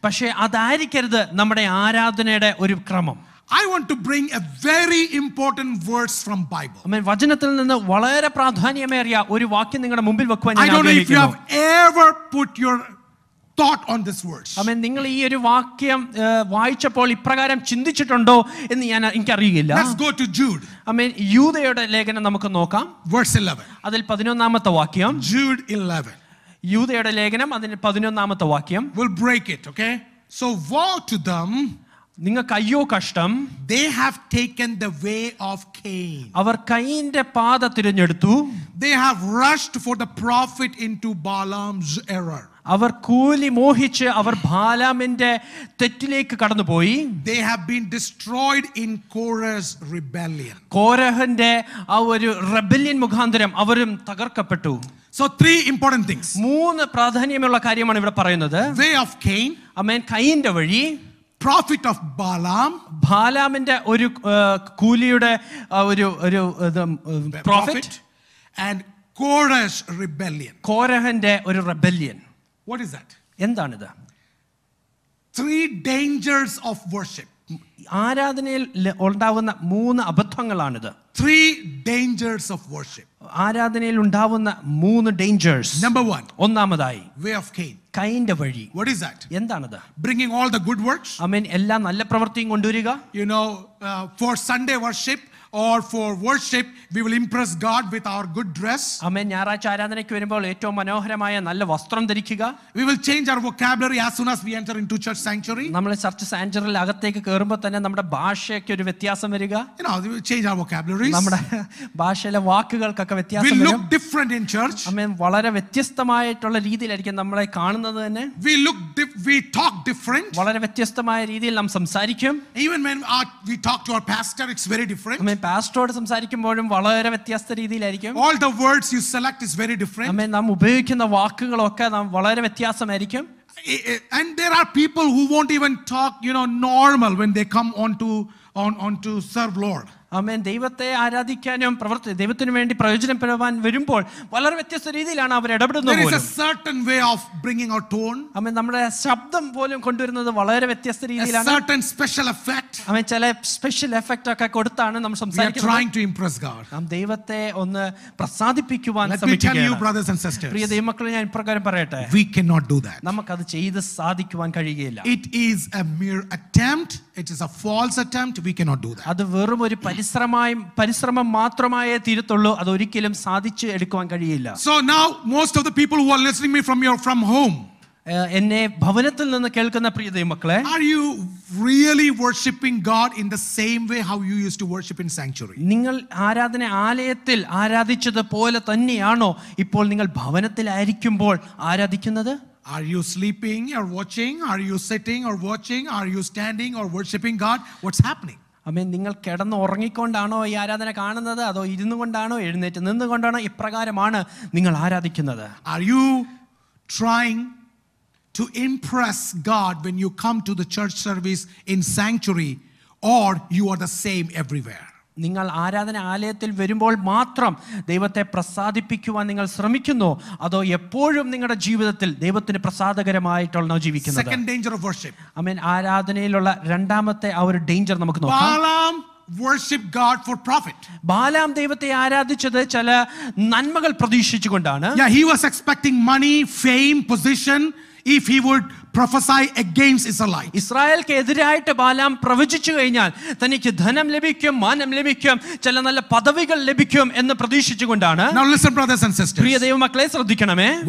I want to bring a very important verse from Bible. അമേൻ വചനത്തിൽ നിന്ന് വളരെ പ്രാധാന്യമേറിയ ഒരു വാക്യം നിങ്ങളുടെ മുമ്പിൽ വെക്കുവാൻ ഞാൻ ആഗ്രഹിക്കുന്നു. I don't know if you have ever put your thought on this verse. അമേൻ നിങ്ങൾ ഈ ഒരു വാക്യം വായിച്ചപ്പോൾ ഇപ്രകാരം ചിന്തിച്ചിട്ടുണ്ടോ എന്ന് ഞാൻ എനിക്ക് അറിയില്ല. Let's go to Jude. അമേൻ യൂദയുടെ ലേഖനം നമുക്ക് നോക്കാം. Verse 11. അതിൽ 11ാമത്തെ വാക്യം. Jude 11. യൂദയുടെ ലേഖനം അതിൽ 11ാമത്തെ വാക്യം. We'll break it, okay? So woe to them നിങ്ങൾക്ക് അയ്യോ കഷ്ടം they have taken the way of Cain അവർ കൈന്റെ പാത തിരഞ്ഞെടുത്തു they have rushed for the profit into Balaam's error അവർ കൂലി മോഹിച്ച് അവർ ബാലാമിന്റെ തെറ്റിലേക്ക് കടന്നുപോയി they have been destroyed in Korah's rebellion കോരഹന്റെ ആ ഒരു റെബല്യൻ മുഖാന്തരം അവരും തകർക്കപ്പെട്ടു സോ ത്രീ ഇമ്പോർട്ടന്റ് തിങ്സ് മൂന്ന് പ്രാധാന്യമുള്ള കാര്യമാണ് ഇവിടെ പറയുന്നത് വേ ഓഫ് കെയിൻ അമേൻ കൈയിന്റെ വഴി പ്രോഫിറ്റ് ഓഫ് ബാലാം ബാലാമിന്റെ ഒരു കൂലിയുടെ ഒരു ഒരു പ്രോഫിറ്റ് ആൻഡ് കോറസ് റിബല്യൻ കോരഹന്റെ ഒരു റിബല്യൻ വാട്ട് ഈസ് ദാറ്റ് എന്താണിത് ത്രീ ഡേഞ്ചേഴ്സ് ഓഫ് വർഷിപ്പ് ആരാധനയിൽ ഉണ്ടാകുന്ന മൂന്ന് അബദ്ധങ്ങളാണിത് ത്രീ ഡേഞ്ചേഴ്സ് ഓഫ് വർഷിപ്പ് ആരാധനയിൽ ഉണ്ടാവുന്ന മൂന്ന് ഡേഞ്ചേഴ്സ് നമ്പർ വൺ ഒന്നാമതായി വേ ഓഫ് കെയിൻ കൈന്റെ വഴി വാട്ട് ഈസ് ദാറ്റ് എന്താണത് bringing all the good works ആമേൻ എല്ലാ നല്ല പ്രവൃത്തിയും കൊണ്ടുവരിക you know for Sunday worship or for worship, we will impress God with our good dress. അമ്മേ ഞായറാഴ്ച ആരാധനയ്ക്ക് വരുമ്പോൾ ഏറ്റവും മനോഹരമായ നല്ല വസ്ത്രം ധരിക്കുക We will change our vocabulary as soon as we enter into church sanctuary. You നമ്മൾ ചർച്ച് സാഞ്ചറിൽ അകത്തേക്ക് കയറുമ്പോൾ തന്നെ നമ്മുടെ ഭാഷയ്ക്ക് ഒരു വ്യത്യാസം വരിക know, we will change our vocabularies. നമ്മുടെ ഭാഷയിലെ വാക്കുകൾക്കൊക്കെ We വ്യത്യാസം look different in church. അമ്മേ വളരെ വ്യത്യസ്തമായിട്ടുള്ള രീതിയിലായിരിക്കും നമ്മളെ കാണുന്നത് തന്നെ We look dif- we talk different. വളരെ വ്യത്യസ്തമായ രീതിയിൽ നാം സംസാരിക്കും Even when our, uh, we talk to our pastor, it's very different. പാസ്റ്ററോട് സംസാരിക്കുമ്പോഴും വളരെ വ്യത്യസ്ത രീതിയിലായിരിക്കും all the words you select is very different അമ്മേ നാം ഉപയോഗിക്കുന്ന വാക്കുകളൊക്കെ നാം വളരെ വ്യത്യാസമായിരിക്കും and there are people who won't even talk you know normal when they come on to on on to serve lord ആമേൻ ദൈവത്തെ ആരാധിക്കാനും പ്രവർത്തി ദൈവത്തിന് വേണ്ടി പെടുവാൻ വരുമ്പോൾ വളരെ വ്യത്യസ്ത രീതിയിലാണ് അവർ ഇടപെടുന്നത് നമ്മുടെ ശബ്ദം പോലും കൊണ്ടുവരുന്നത് വളരെ വ്യത്യസ്ത രീതിയിലാണ് സ്പെഷ്യൽ ചില സ്പെഷ്യൽ എഫക്ട് ഒക്കെ കൊടുത്താണ് നമ്മൾ സംസാരിക്കുന്നത് ദൈവത്തെ ഒന്ന് പ്രസാദിപ്പിക്കുവാൻ പ്രിയ ദൈവമക്കളെ ഞാൻ ഇപ്രകാരം പറയട്ടെ വി നോട്ട് ഡു ദാറ്റ് നമുക്ക് അത് ചെയ്ത് സാധിക്കുവാൻ കഴിയുകയില്ല it is a mere attempt it is a false attempt we cannot do that അത് വെറും ഒരു പരിശ്രമമായി പരിശ്രമം മാത്രമായേ തീരത്തുള്ളൂ അതൊരിക്കലും സാധിച്ചു എടുക്കുവാൻ കഴിയില്ല so now most of the people who are listening me from your from home എന്നെ ഭവനത്തിൽ നിന്ന് കേൾക്കുന്ന പ്രിയ മക്കളെ are you really worshipping God in the same way how you use to worship in sanctuary നിങ്ങൾ ആരാധന ആലയത്തിൽ ആരാധിച്ചത് പോലെ തന്നെയാണോ ഇപ്പോൾ നിങ്ങൾ ഭവനത്തിലായിരിക്കുമ്പോൾ ആരാധിക്കുന്നത് Are you sleeping or watching? Are you sitting or watching? Are you standing or worshiping God? What's happening? അമ്മേ നിങ്ങൾ കിടന്ന് ഉറങ്ങിക്കൊണ്ടാണോ ഈ ആരാധന കാണുന്നത് അതോ ഇരുന്നു കൊണ്ടാണോ എഴുന്നേറ്റ് നിന്നുകൊണ്ടാണോ ഇപ്രകാരമാണ് നിങ്ങൾ ആരാധിക്കുന്നത് are you trying to impress God when you come to the church service in sanctuary, or you are the same everywhere. നിങ്ങൾ ആരാധന ആലയത്തിൽ വരുമ്പോൾ മാത്രം ദൈവത്തെ പ്രസാദിപ്പിക്കുവാൻ നിങ്ങൾ ശ്രമിക്കുന്നു അതോ എപ്പോഴും നിങ്ങളുടെ ജീവിതത്തിൽ ദൈവത്തിന് പ്രസാദകരമായിട്ടുള്ള ജീവിക്കുന്നത് second danger of worship I mean ആരാധനയിലുള്ള രണ്ടാമത്തെ ആ ഒരു ഡേഞ്ചർ നമുക്ക് നോക്കാം worship God for profit. ബാലാം ദൈവത്തെ ആരാധിച്ചത് ചില നന്മകൾ പ്രതീക്ഷിച്ചുകൊണ്ടാണ്. Yeah, he was expecting money, fame, position if he would prophesy against Israelite. ഇസ്രായേൽക്ക് എതിരായിട്ട് ബാലാം പ്രവചിച്ചു കഴിഞ്ഞാൽ dhanam ധനം ലഭിക്കും മാനം ലഭിക്കും ചില നല്ല പദവികൾ ലഭിക്കും എന്ന് പ്രതീക്ഷിച്ചുകൊണ്ടാണ് Now listen brothers and sisters.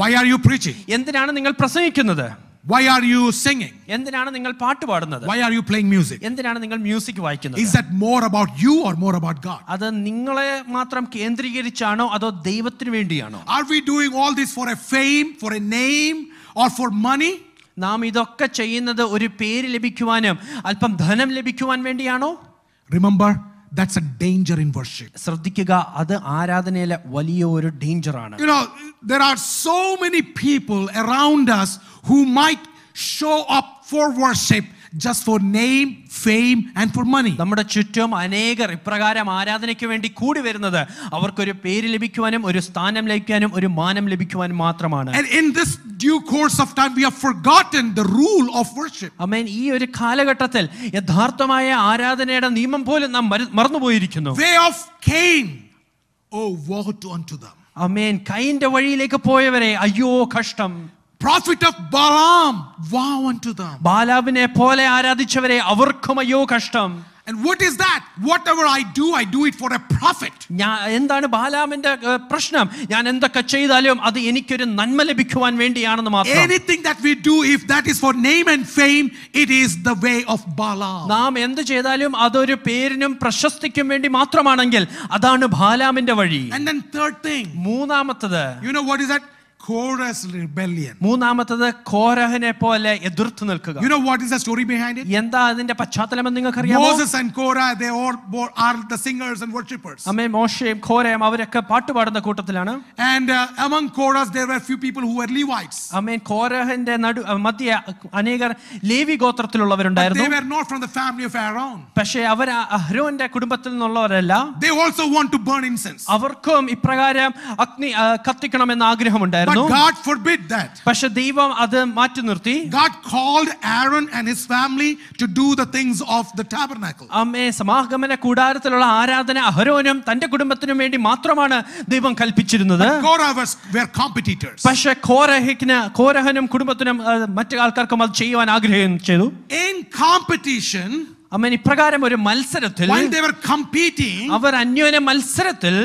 Why are you preaching? Why are you singing? എന്തിനാണ് നിങ്ങൾ പാട്ട് പാടുന്നത് Why are you playing music? എന്തിനാണ് നിങ്ങൾ മ്യൂസിക് വായിക്കുന്നത് Is that more about you or more about God? അത് നിങ്ങളെ മാത്രം കേന്ദ്രീകരിച്ചാണോ അതോ ദൈവത്തിന് വേണ്ടിയാണോ Are we doing all this for a fame, for a name or for money? നാം ഇതൊക്കെ ചെയ്യുന്നത് ഒരു പേര് ലഭിക്കുവാനും അല്പം ധനം ലഭിക്കുവാൻ വേണ്ടിയാണോ remember that's a danger in worship ശ്രദ്ധിക്കുക അത് ആരാധനയിലെ വലിയ ഒരു ഡേഞ്ചർ ആണ് you know there are so many people around us who might show up for worship just for name, fame and for money. നമ്മുടെ ചുറ്റും അനേകർ ഇപ്രകാരം ആരാധനയ്ക്ക് വേണ്ടി കൂടി വരുന്നത് അവർക്കൊരു പേര് ലഭിക്കുവാനും ഒരു സ്ഥാനം ലഭിക്കാനും ഒരു മാനം ലഭിക്കുവാനും മാത്രമാണ്. And in this due course of time we have forgotten the rule of worship. ആമേൻ ഈ ഒരു കാലഘട്ടത്തിൽ യഥാർത്ഥമായ ആരാധനയുടെ നിയമം പോലും നാം മറന്നുപോയിരിക്കുന്നു. Way of Cain. Oh woe to unto them. ആമേൻ കൈന്റെ വഴിയിലേക്ക് പോയവരെ അയ്യോ കഷ്ടം prophet of Balaam, wow unto them. ബാലാവിനെ പോലെ ആരാധിച്ചവരെ അവർക്കും അയ്യോ കഷ്ടം And what is that? Whatever I do, I do it for a profit. Anything that we do, if that is for name and fame, it is the way of Balaam. And then third thing. You know what is that? മൂന്നാമത്തത് കോരഹനെ പോലെ എതിർത്ത് നിൽക്കുക you know what is the story behind it എന്താ അതിന്റെ പശ്ചാത്തലം നിങ്ങൾക്ക് അറിയാമോ Moses and Korah they all are the singers and worshippers amen മോശയും കോരയും അവരൊക്കെ പാട്ട് പാടുന്ന കൂട്ടത്തിലാണ് and among Korah's there were few people who were Levites amen കോരഹന്റെ നടു മധ്യ അനേകർ ലേവി ഗോത്രത്തിലുള്ളവരുണ്ടായിരുന്നു they were not from the family of Aaron പക്ഷേ അവർ അഹരോന്റെ കുടുംബത്തിൽ നിന്നുള്ളവരല്ല they also want to burn incense അവർക്കും ഇപ്രകാരം അഗ്നി കത്തിക്കണമെന്ന് ആഗ്രഹമുണ്ടായിരുന്നു ഉണ്ടായിരുന്നു God forbid that. പക്ഷെ ദൈവം അത് മാറ്റി നിർത്തി God called Aaron and his family to do the things of the tabernacle. സമാഗമന കൂടാരത്തിലുള്ള ആരാധന അഹരോനും തന്റെ കുടുംബത്തിനും വേണ്ടി മാത്രമാണ് ദൈവം കൽപ്പിച്ചിരുന്നത് But Korah കോരഹനും കുടുംബത്തിനും മറ്റു ആൾക്കാർക്കും അത് ചെയ്യുവാൻ ആഗ്രഹം ചെയ്തു In competition അമ്മ ഇപ്രകാരം ഒരു മത്സരത്തിൽ അവർ അന്യോന്യ മത്സരത്തിൽ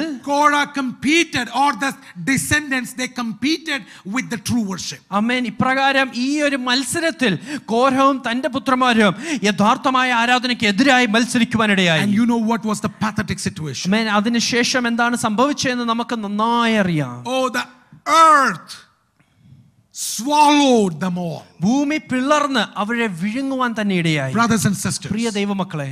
അമ്മൻ ഇപ്രകാരം ഈ ഒരു മത്സരത്തിൽ കോരവും തന്റെ പുത്രന്മാരും യഥാർത്ഥമായ ആരാധനയ്ക്ക് എതിരായി മത്സരിക്കുവാനിടയായി you know what was the situation അതിനുശേഷം എന്താണ് സംഭവിച്ചതെന്ന് നമുക്ക് നന്നായി അറിയാം oh oh, the swallowed them all. ഭൂമി പിളർന്ന് അവരെ വിഴുങ്ങുവാൻ തന്നെ ഇടയായി Brothers and sisters. പ്രിയ ദൈവമക്കളെ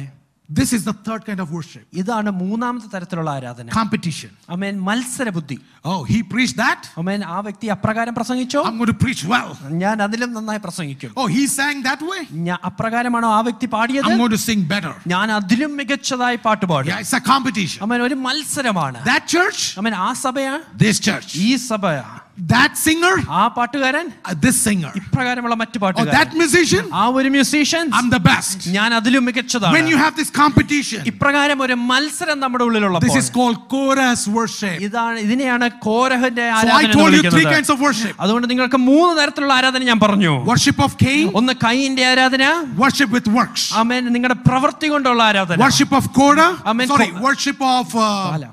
This is the third kind of worship. ഇതാണ് മൂന്നാമത്തെ തരത്തിലുള്ള ആരാധന Competition. അമേൻ മത്സര ബുദ്ധി Oh, he preached that? അമേൻ ആ വ്യക്തി അപ്രകാരം പ്രസംഗിച്ചോ I'm going to preach well. ഞാൻ അതിലും നന്നായി പ്രസംഗിക്കും Oh, he sang that way? ഞാൻ അപ്രകാരമാണോ ആ വ്യക്തി പാടിയത് I'm going to sing better. ഞാൻ അതിലും മികച്ചതായി പാട്ട് പാടും Yeah, it's a competition. അമേൻ ഒരു മത്സരമാണ് That church, അമേൻ ആ സഭയാ this church. ഈ സഭ that singer ആ പാട്ടുകാരൻ uh, this singer ഇപ്രകാരമുള്ള മറ്റു oh, പാട്ടുകാരൻ that musician ആ ഒരു musician i'm the best ഞാൻ അതിലും മികച്ചതാണ് when you have this competition ഇപ്രകാരം ഒരു മത്സരം നമ്മുടെ ഉള്ളിലുള്ളപ്പോൾ this is called chorus worship ഇതാണ് ഇതിനെയാണ് കോരഹന്റെ ആരാധന എന്ന് വിളിക്കുന്നത് three kinds of worship അതുകൊണ്ട് നിങ്ങൾക്ക് മൂന്ന് തരത്തിലുള്ള ആരാധന ഞാൻ പറഞ്ഞു worship of cain ഒന്ന് കൈയിന്റെ ആരാധന worship with works ആമേൻ നിങ്ങളുടെ പ്രവൃത്തി കൊണ്ടുള്ള ആരാധന worship of korah sorry worship of uh,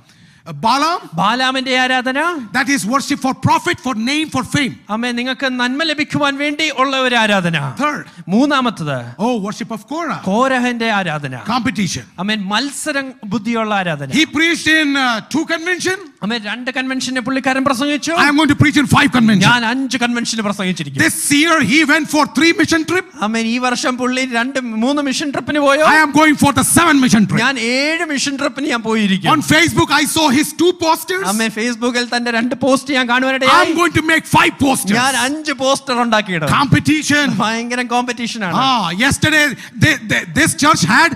uh, Balaam. Balaam in the Aradana. That is worship for profit, for name, for fame. Amen. Ningaka Nanmalebikuan Vendi or Lavari Aradana. Third. Munamatha. Oh, worship of Korah. Korah and the Aradana. Competition. Amen. Malsarang Buddhi or Aradana. He preached in uh, two conventions. അമേ രണ്ട് കൺവെൻഷനെ പുള്ളിക്കാരൻ പ്രസംഗിച്ചു I am going to preach in five convention ഞാൻ അഞ്ച് convention പ്രസംഗിച്ചിരിക്കും this year he went for 3 mission trip amen ഈ വർഷം പുള്ളി രണ്ട് മൂന്ന് മിഷൻ ട്രിപ്പിന് പോയോ I am going for the seven mission trip ഞാൻ ഏഴ് മിഷൻ ട്രിപ്പിന് ഞാൻ പോയിരിക്കും on Facebook I saw his two posters amen ഫേസ്ബുക്കിൽ തന്റെ രണ്ട് പോസ്റ്റ് ഞാൻ കാണുവാനിടയായി I am going to make five posters ഞാൻ അഞ്ച് പോസ്റ്റർ ഉണ്ടാക്കിയിടും കോമ്പറ്റീഷൻ ഭയങ്കര കോമ്പറ്റീഷൻ ആണ് ആ yesterday this church had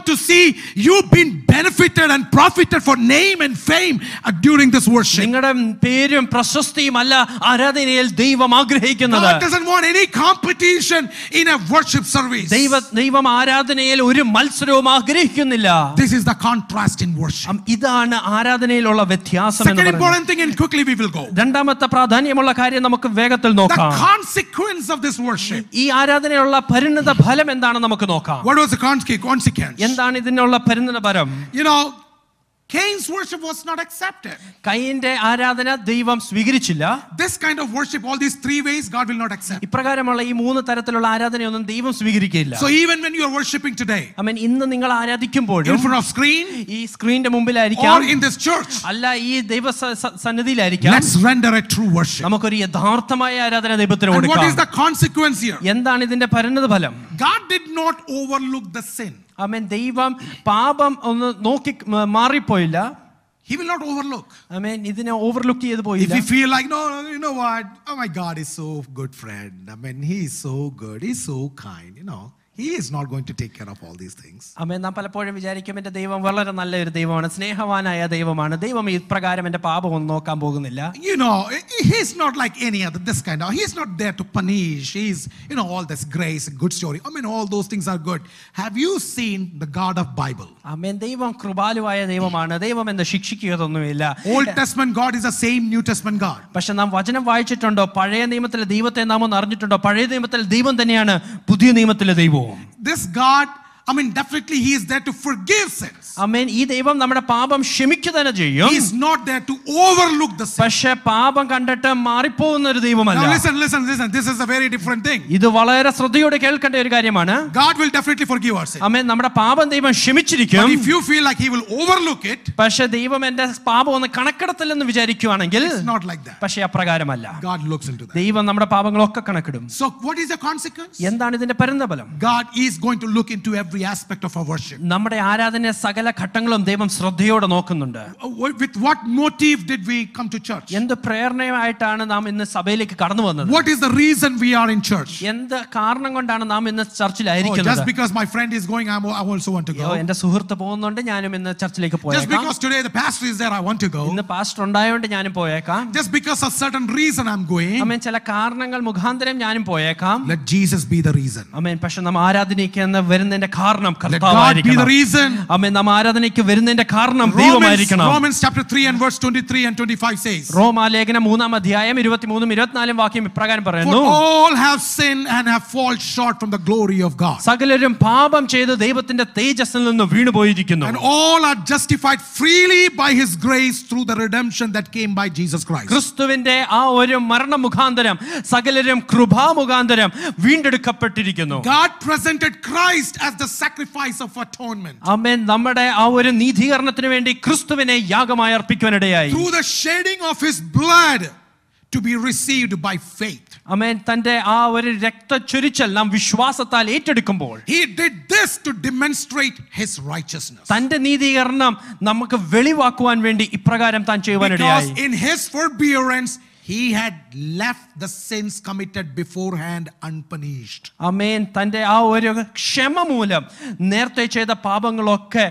want to see you have been benefited and profited for name and fame uh, during this worship. നിങ്ങളുടെ പേരും God doesn't want any competition in a worship service. This is the contrast in worship. Second important thing and quickly we will go. The consequence of this worship. What was the consequence? എന്താണ് ഇതിനുള്ള പരിണതപരം you know Cain's worship was not accepted. This kind of worship all these three ways God will not accept. So even when you are worshiping today. അവൻ ഇന്ന് നിങ്ങൾ ആരാധിക്കുമ്പോഴും in front of screen ഈ സ്ക്രീനിന്റെ മുമ്പിലായിരിക്കാം or in this church അല്ല ഈ ദൈവ സന്നിധിയിലായിരിക്കാം let's render a true worship. നമുക്കൊരു യഥാർത്ഥമായ ആരാധന ദൈവത്തിന് And what is the consequence here? എന്താണ് ഇതിന്റെ God did not overlook the sin. I ദൈവം പാപം ഒന്ന് നോക്കി മാറിപ്പോയില്ല He will not overlook. I mean, ഇതിനെ overlook ചെയ്തു പോയില്ല. If you feel like, no, you know what? Oh my God he's so good friend. I mean, he is so good. He's so kind, you know. He is not going to take care of all these things. You know, he's not like any other, this kind of. He's not there to punish. He's, you know, all this grace, good story. I mean, all those things are good. Have you seen the God of Bible? Old Testament God is the same New Testament God. പക്ഷെ നാം വചനം വായിച്ചിട്ടുണ്ടോ പഴയ നിയമത്തിലെ ദൈവത്തെ നാം ഒന്ന് അറിഞ്ഞിട്ടുണ്ടോ പഴയ നിയമത്തിലെ ദൈവം തന്നെയാണ് പുതിയ നിയമത്തിലെ ദൈവം this God I mean, definitely he is there to forgive sins. അമേൻ ഈ ദൈവം നമ്മുടെ പാപം ക്ഷമിക്കുക തന്നെ ചെയ്യും He is not there to overlook the sin. പക്ഷേ പാപം കണ്ടിട്ട് മാറിപ്പോകുന്ന ഒരു ദൈവമല്ല Now listen, listen, listen. This is a very different thing. ഇത് വളരെ ശ്രദ്ധയോടെ കേൾക്കേണ്ട ഒരു കാര്യമാണ് God will definitely forgive our sin. അമേൻ നമ്മുടെ പാപം ദൈവം ക്ഷമിച്ചിരിക്കും But if you feel like he will overlook it, പക്ഷെ ദൈവം എന്റെ പാപം ഒന്ന് കണക്കെടുത്തില്ലെന്ന് വിചാരിക്കുവാണെങ്കിൽ it's not like that. അപ്രകാരമല്ല God looks into that. ദൈവം നമ്മുടെ പാപങ്ങളൊക്കെ കണക്കിടും So what is the consequence? എന്താണ് ഇതിന്റെ പരിണതഫലം God is going to look into every every aspect of our worship. നമ്മുടെ ആരാധന സകല ഘട്ടങ്ങളും ദൈവം ശ്രദ്ധയോടെ നോക്കുന്നുണ്ട്. Uh, with what motive did we come to church? എന്ത് പ്രേരണയായിട്ടാണ് നാം ഇന്ന് സഭയിലേക്ക് കടന്നു വന്നത്? What is the reason we are in church? എന്ത് കാരണം കൊണ്ടാണ് നാം ഇന്ന് oh, Just because my friend is going i also want to go. എൻ്റെ സുഹൃത്ത് പോകുന്നുണ്ട് ഞാനും ഇന്ന് ചർച്ചിലേക്ക് പോയേക്കാം. Just because today the pastor is there I want to go. ഇന്ന് പാസ്റ്റർ ഉണ്ടായതുകൊണ്ട് ഞാനും പോയേക്കാം. Just because of certain reason I'm going. അമ്മേ ചില കാരണങ്ങൾ മുഖാന്തരം ഞാനും പോയേക്കാം. Let Jesus be the reason. പക്ഷേ നാം ആരാധനയ്ക്ക് വരുന്നതിന്റെ കാരണം കർത്താവായിരിക്കണം അമ്മേ നാം ആരാധനയ്ക്ക് വരുന്നതിന്റെ കാരണം ദൈവമായിരിക്കണം Romans chapter 3 and verse 23 and 25 says റോമാലേഖനം മൂന്നാം അധ്യായം 23 24 വാക്യം ഇപ്രകാരം പറയുന്നു all have sinned and have fall short from the glory of God സകലരും പാപം ചെയ്ത് ദൈവത്തിന്റെ തേജസ്സിൽ നിന്ന് വീണുപോയിരിക്കുന്നു and all are justified freely by his grace through the redemption that came by Jesus Christ ക്രിസ്തുവിന്റെ ആ ഒരു മരണ മുഖാന്തരം സകലരും കൃപാമുഖാന്തരം വീണ്ടെടുക്കപ്പെട്ടിരിക്കുന്നു God presented Christ as the sacrifice of atonement. Amen. നമ്മുടെ ആ ഒരു നീതീകരണത്തിന് വേണ്ടി ക്രിസ്തുവിനെ യാഗമായി അർപ്പിക്കുവാനിടയായി. Through the shedding of his blood to be received by faith. ആമേൻ തന്റെ ആ ഒരു രക്തച്ചൊരിച്ചെല്ലാം വിശ്വാസത്താൽ ഏറ്റെടുക്കുമ്പോൾ he did this to demonstrate his righteousness. തന്റെ നീതീകരണം നമുക്ക് വെളിവാക്കുവാൻ വേണ്ടി ഇപ്രകാരം താൻ ചെയ്യുവാനിടയായി. Because in his forbearance he had left the sins committed beforehand unpunished. ആമേൻ തന്റെ ആ ഒരു ക്ഷമ മൂലം നേരത്തെ ചെയ്ത പാപങ്ങളൊക്കെ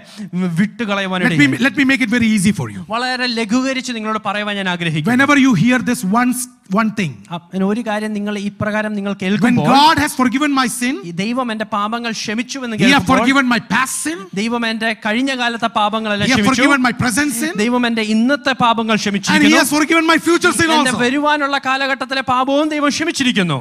വിട്ടുകളയുവാൻ Let me let me make it very easy for you. വളരെ ലഘൂകരിച്ച് നിങ്ങളോട് പറയുവാൻ ഞാൻ ആഗ്രഹിക്കുന്നു. Whenever you hear this once one ഒരു കാര്യം നിങ്ങൾ ഇപ്രകാരം നിങ്ങൾ ദൈവം എൻ്റെ പാപങ്ങൾ ക്ഷമിച്ചു എന്ന് ദൈവം എൻ്റെ കഴിഞ്ഞ കാലത്തെ പാപങ്ങളെല്ലാം ദൈവം എൻ്റെ ഇന്നത്തെ പാപങ്ങൾ ക്ഷമിച്ചിരിക്കുന്നു വരുവാനുള്ള കാലഘട്ടത്തിലെ പാപവും ദൈവം ക്ഷമിച്ചിരിക്കുന്നു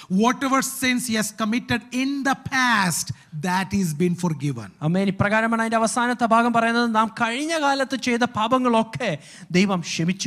whatever sins he has committed in the past, that is been forgiven. Amen. ഇപ്രകാരമാണ് അതിൻ്റെ അവസാനത്തെ ഭാഗം പറയുന്നത് നാം കഴിഞ്ഞ കാലത്ത് ചെയ്ത പാപങ്ങളൊക്കെ ദൈവം ക്ഷമിച്ചു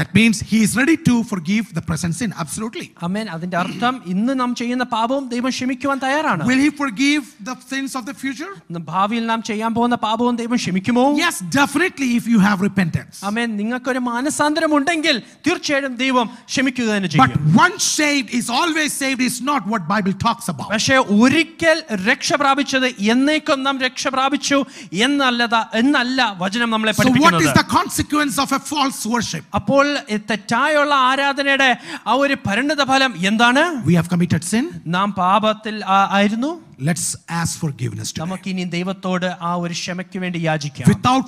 That means he is ready to forgive the present sin, absolutely. അമ്മേൻ അതിൻ്റെ അർത്ഥം ഇന്ന് നാം ചെയ്യുന്ന പാപവും ദൈവം ക്ഷമിക്കുവാൻ തയ്യാറാണ് Will he forgive the sins of the future? ഭാവിയിൽ നാം ചെയ്യാൻ പോകുന്ന പാപവും devam ക്ഷമിക്കുമോ Yes, definitely if you have repentance. അമ്മേൻ നിങ്ങൾക്കൊരു മാനസാന്തരം ഉണ്ടെങ്കിൽ devam ദൈവം ക്ഷമിക്കുക തന്നെ But one saved is always saved is not what Bible talks about. പക്ഷേ ഒരിക്കൽ രക്ഷ പ്രാപിച്ചത് എന്നേക്കും നാം രക്ഷ പ്രാപിച്ചു എന്നല്ലത എന്നല്ല വചനം നമ്മളെ പഠിപ്പിക്കുന്നത്. So what is the consequence of a false worship? അപ്പോൾ തെറ്റായുള്ള ആരാധനയുടെ ആ ഒരു പരിണത ഫലം എന്താണ്? We have committed sin. നാം പാപത്തിൽ ആയിരുന്നു let's ask forgiveness Without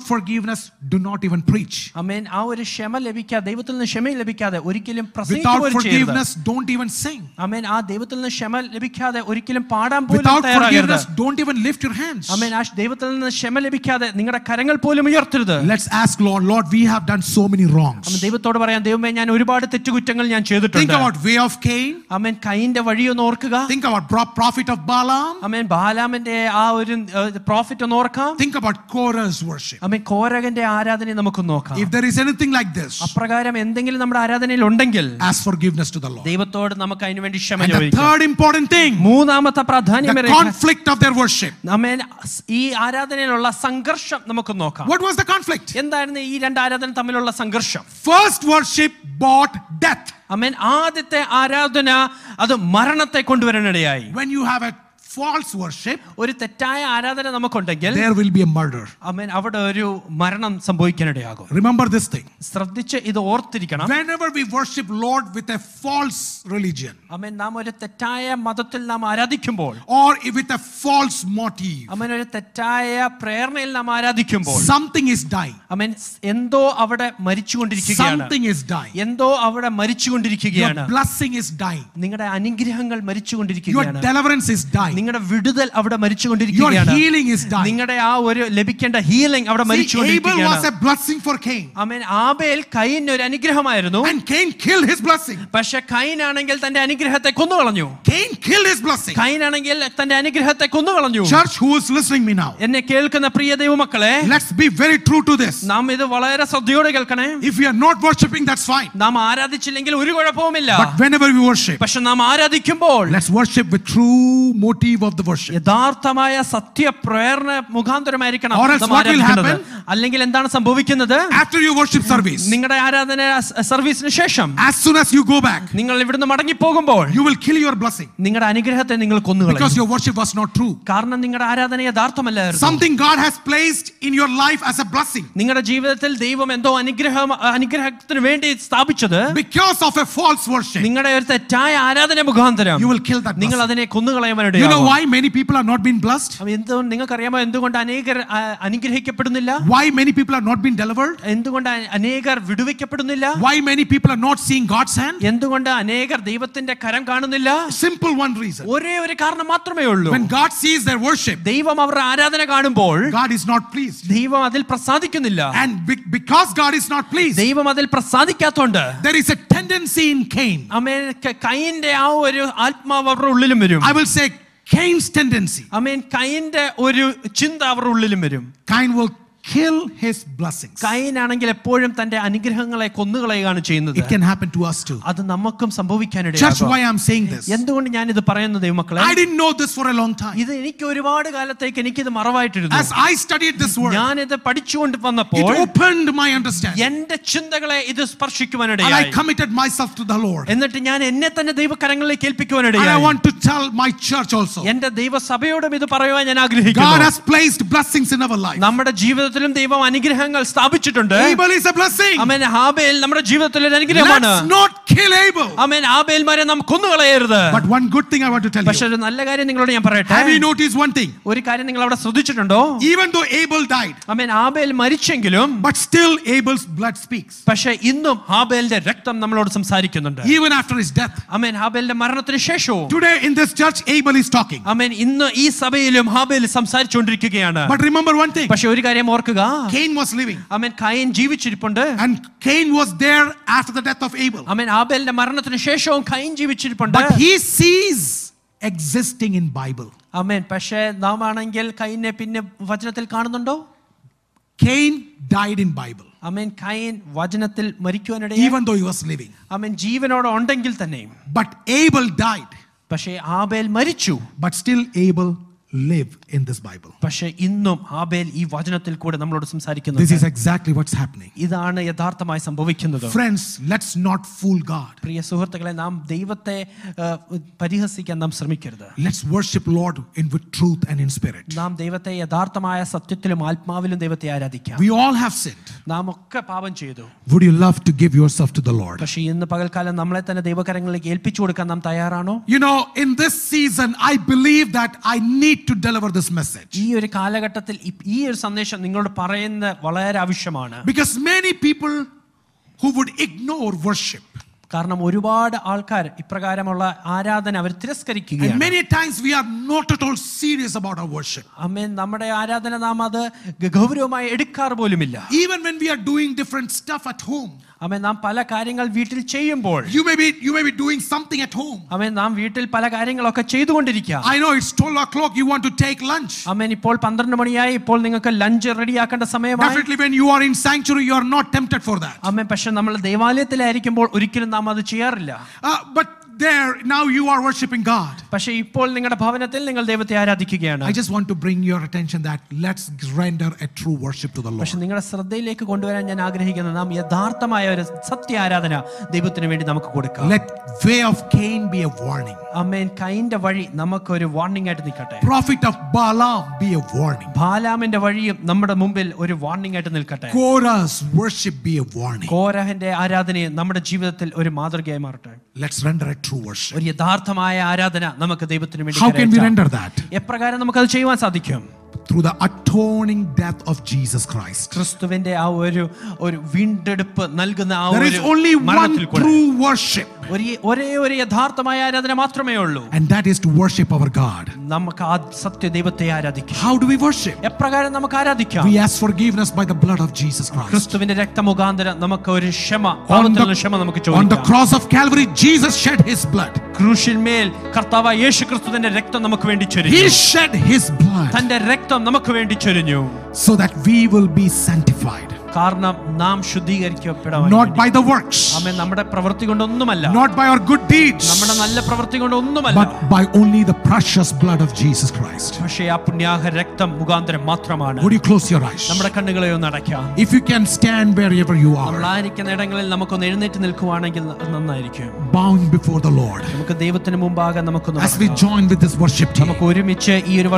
forgiveness, do not even preach. Without forgiveness, don't even sing. Without forgiveness, don't even lift your hands. Let's ask Lord, Lord, we have done so many wrongs. Think about way of Cain. Think about prophet of Balaam. അമേൻ ബാലാമിന്റെ ആ ഒരു prophet ഒന്ന് ഓർക്കാം think about Korah's worship amen കോരകന്റെ ആരാധന നമുക്ക് നോക്കാം if there is anything like this അപ്രകാരം എന്തെങ്കിലും നമ്മുടെ ആരാധനയിൽ ഉണ്ടെങ്കിൽ ask forgiveness to the Lord ദൈവത്തോട് നമുക്ക് അതിനു വേണ്ടി ക്ഷമ ചോദിക്കാം തേർഡ് ഇംപോർട്ടന്റ് തിങ് മൂന്നാമത്തെ പ്രാധാന്യം conflict of their worship amen ഈ ആരാധനയിലുള്ള സംഘർഷം നമുക്ക് നോക്കാം വാട്ട് വാസ് ദ കോൺഫ്ലിക്റ്റ് എന്തായിരുന്നു ഈ രണ്ട് ആരാധന തമ്മിലുള്ള സംഘർഷം first worship brought death amen ആദ്യത്തെ ആരാധന അത് മരണത്തെ കൊണ്ടുവരാനിടയായി when you have a false worship ഒരു തെറ്റായ ആരാധന നമുക്കുണ്ടെങ്കിൽ there will be a murder ആമേൻ അവിടെ ഒരു മരണം സംഭവിക്കാനിടയാകും remember this thing ശ്രദ്ധിച്ച് ഇത് ഓർത്തിരിക്കണം whenever we worship lord with a false religion ആമേൻ നാം ഒരു തെറ്റായ മതത്തിൽ നാം ആരാധിക്കുമ്പോൾ or with a false motive ആമേൻ ഒരു തെറ്റായ പ്രേരണയിൽ നാം ആരാധിക്കുമ്പോൾ something is dying ആമേൻ എന്തോ അവിടെ മരിച്ചുകൊണ്ടിരിക്കുകയാണ് something is dying എന്തോ അവിടെ മരിച്ചുകൊണ്ടിരിക്കുകയാണ് your blessing is dying നിങ്ങളുടെ അനുഗ്രഹങ്ങൾ മരിച്ചുകൊണ്ടിരിക്കുകയാണ് your deliverance is dying നിങ്ങളുടെ വിടുതൽ അവിടെ മരിച്ചുകൊണ്ടിരിക്കുകയാണ് നിങ്ങളുടെ ആ ഒരു ലഭിക്കേണ്ട ഹീലിംഗ് അവിടെ മരിച്ചുകൊണ്ടിരിക്കുകയാണ് ആബേൽ കൈൻ ഒരു അനുഗ്രഹമായിരുന്നു പക്ഷെ കൈൻ ആണെങ്കിൽ തന്റെ അനുഗ്രഹത്തെ കൊന്നു കളഞ്ഞു കൈൻ ആണെങ്കിൽ തന്റെ അനുഗ്രഹത്തെ കൊന്നു കളഞ്ഞു എന്നെ കേൾക്കുന്ന പ്രിയ ദൈവമക്കളെ നാം ഇത് വളരെ ശ്രദ്ധയോടെ കേൾക്കണേ if you are not worshipping that's fine നാം ആരാധിച്ചില്ലെങ്കിൽ ഒരു കുഴപ്പവുമില്ല പക്ഷെ നാം ആരാധിക്കുമ്പോൾ let's worship with true motive motive of the worship. യഥാർത്ഥമായ സത്യപ്രേരണ മുഖാന്തരമായിരിക്കണം Or else what will happen? അല്ലെങ്കിൽ എന്താണ് സംഭവിക്കുന്നത് After your worship service, നിങ്ങളുടെ ആരാധന സർവീസിന് ശേഷം as soon as you go back, നിങ്ങൾ ഇവിടുന്ന് മടങ്ങി പോകുമ്പോൾ you will kill your blessing നിങ്ങളുടെ അനുഗ്രഹത്തെ നിങ്ങൾ because കൊന്നുകളയും your worship was not true. കാരണം നിങ്ങളുടെ ആരാധന യഥാർത്ഥമല്ലായിരുന്നു Something God has placed in your life as a blessing നിങ്ങളുടെ ജീവിതത്തിൽ ദൈവം എന്തോ അനുഗ്രഹം അനുഗ്രഹത്തിന് വേണ്ടി സ്ഥാപിച്ചത് because of a false worship. നിങ്ങളുടെ ഒരു തെറ്റായ ആരാധന മുഖാന്തരം You will kill that നിങ്ങൾ blessing. അതിനെ കൊന്നുകളയവരുടെ You know why many people are not being blessed? Why many people are not being delivered? Why many people are not seeing God's hand? Simple one reason. When God sees their worship, God is not pleased. And because God is not pleased, there is a tendency in Cain. I will say Cain's tendency. I mean, Cainന്റെ ഒരു ചിന്ത അവരുടെ ഉള്ളിലും വരും. Cain will kill his blessings കൈനാണെങ്കിൽ എപ്പോഴും തന്റെ അനുഗ്രഹങ്ങളെ കൊന്നുകളയുകയാണ് ചെയ്യുന്നത് it can happen to us too അത് നമുക്കും സംഭവിക്കാനിടയാകും that's why i'm saying this എന്തുകൊണ്ട് ഞാൻ ഇത് പറയുന്നത് മക്കളെ i didn't know this for a long time ഇത് എനിക്ക് ഒരുപാട് കാലത്തേക്ക് എനിക്ക് ഇത് മറവായിട്ടിരുന്നു as i studied this word ഞാൻ ഇത് പഠിച്ചുകൊണ്ട് വന്നപ്പോൾ it opened my understanding എൻ്റെ ചിന്തകളെ ഇത് സ്പർശിക്കുവാനിടയായി i committed myself to the lord എന്നിട്ട് ഞാൻ എന്നെ തന്നെ ദൈവകരങ്ങളിലേക്ക് ഏൽപ്പിക്കുവാനിടയായി i want to tell my church also എൻ്റെ ദൈവസഭയോടും ഇത് പറയുവാൻ ഞാൻ ആഗ്രഹിക്കുന്നു god has placed blessings in our life നമ്മുടെ ജീവിതത്തിൽ ജീവിതത്തിലും ദൈവം അനുഗ്രഹങ്ങൾ സ്ഥാപിച്ചിട്ടുണ്ട് ഹാബേൽ നമ്മുടെ ജീവിതത്തിൽ അനുഗ്രഹമാണ് അമേൻ പക്ഷേ ഒരു നല്ല കാര്യം നിങ്ങളോട് ഞാൻ പറയട്ടെ ഒരു കാര്യം നിങ്ങൾ അവിടെ ശ്രദ്ധിച്ചിട്ടുണ്ടോ ഈവൻ ദോ ഏബൽ ഡൈഡ് ഹാബേൽ മരിച്ചെങ്കിലും but still Abel's blood speaks പക്ഷേ ഇന്നും ഹാബേലിന്റെ രക്തം നമ്മളോട് സംസാരിക്കുന്നുണ്ട് even after his death amen ഹാബേലിന്റെ മരണത്തിന് ശേഷവും today in this church Abel is talking amen ഇന്ന് ഈ സഭയിലും ഹാബേൽ സംസാരിച്ചുകൊണ്ടിരിക്കുകയാണ് ബട്ട് റിമെമ്പർ വൺ തിങ് പക്ഷേ ഒരു കാര്യം ഓർക്കുക നോക്കുക Cain was living. അവൻ കൈൻ ജീവിച്ചിരിപ്പുണ്ട് And Cain was there after the death of Abel. അവൻ ആബേലിന്റെ മരണത്തിന് ശേഷവും കൈൻ ജീവിച്ചിരിപ്പുണ്ട് But he sees existing in Bible. ആമേൻ പക്ഷേ നാം ആണെങ്കിൽ കൈനെ പിന്നെ വചനത്തിൽ കാണുന്നുണ്ടോ Cain died in Bible amen Cain വചനത്തിൽ മരിക്കുവാനിടയായി even though he was living amen ജീവനോടെ ഉണ്ടെങ്കിൽ തന്നെയും ബട്ട് ഏബിൾ ഡൈഡ് പക്ഷേ ആബേൽ മരിച്ചു but still Abel live in this Bible. This is exactly what's happening. Friends, let's not fool God. let Let's worship Lord in with truth and in spirit. We all have sinned. Would you love to give yourself to the Lord? You know, in this season I believe that I need need to deliver this message. ഈ ഒരു കാലഘട്ടത്തിൽ ഈ ഒരു സന്ദേശം നിങ്ങളോട് പറയുന്ന വളരെ ആവശ്യമാണ്. Because many people who would ignore worship കാരണം ഒരുപാട് ആൾക്കാർ ഇപ്രകാരമുള്ള ആരാധന അവർ തിരസ്കരിക്കുകയാണ് many times we are not at all serious about our worship ആമേൻ നമ്മുടെ ആരാധന നാം അത് ഗൗരവമായി എടുക്കാറ് പോലുമില്ല even when we are doing different stuff at home അമ്മേ നാം പല കാര്യങ്ങൾ വീട്ടിൽ ചെയ്യുമ്പോൾ you may be you may be doing something at home അമ്മേ നാം വീട്ടിൽ പല കാര്യങ്ങളൊക്കെ ചെയ്തുകൊണ്ടിരിക്കുക i know it's 12 o'clock you want to take lunch അമ്മേ ഇപ്പോൾ 12 മണിയായി ഇപ്പോൾ നിങ്ങൾക്ക് ലഞ്ച് റെഡിയാക്കേണ്ട സമയമായി definitely when you are in sanctuary you are not tempted for that അമ്മേ പക്ഷേ നമ്മൾ ദേവാലയത്തിലായിരിക്കുമ്പോൾ ഒരിക്കലും നാം അത് ചെയ്യാറില്ല but there now you are worshiping god i just want to bring your attention that let's render a true worship to the lord let way of cain be a warning amen kind of vali namakku oru warning aayittu nikkatte prophet of balaam be a warning balaaminte valiyum nammude munpil oru warning aayittu nilkatte Koras worship be a warning Korah korahinte aaradhane nammude jeevithathil oru maadrugayi marattu let's render a true worship. ഒരു യഥാർത്ഥമായ ആരാധന നമുക്ക് ദൈവത്തിന് വേണ്ടി How can we render that? എപ്രകാരം നമുക്ക് അത് ചെയ്യുവാൻ സാധിക്കും Through the atoning death of Jesus Christ. There is only one true worship. And that is to worship our God. How do we worship? We ask forgiveness by the blood of Jesus Christ. ക്രിസ്തുവിന്റെ രക്തമുഖാന്തരം On the cross of Calvary Jesus shed his blood. ക്രൂശിന്മേൽ കർത്താവായ യേശുക്രിസ്തുവിന്റെ രക്തം നമുക്ക് വേണ്ടി ചൊരിഞ്ഞു. He shed his blood. തന്റെ രക്തം നമുക്ക് വേണ്ടി so that we will be sanctified കാരണം നാം not by the works നമ്മുടെ പ്രവൃത്തി കൊണ്ടൊന്നുമല്ല not by our good deeds നമ്മുടെ നല്ല പ്രവൃത്തി കൊണ്ടൊന്നുമല്ല but by only the precious blood of Jesus Christ പക്ഷേ ആ പുണ്യാഹ രക്തം മുഖാന്തരം മാത്രമാണ് would you close your eyes നമ്മുടെ കണ്ണുകളെ ഒന്ന് അടയ്ക്കാം if you can stand wherever you are ഇടങ്ങളിൽ എഴുന്നേറ്റ് നിൽക്കുവാണെങ്കിൽ നന്നായിരിക്കും bound before the lord നമുക്ക് ദൈവത്തിന് മുമ്പാകെ as we join with this worship team നമുക്ക് ഒരുമിച്ച് ഈ ഒരു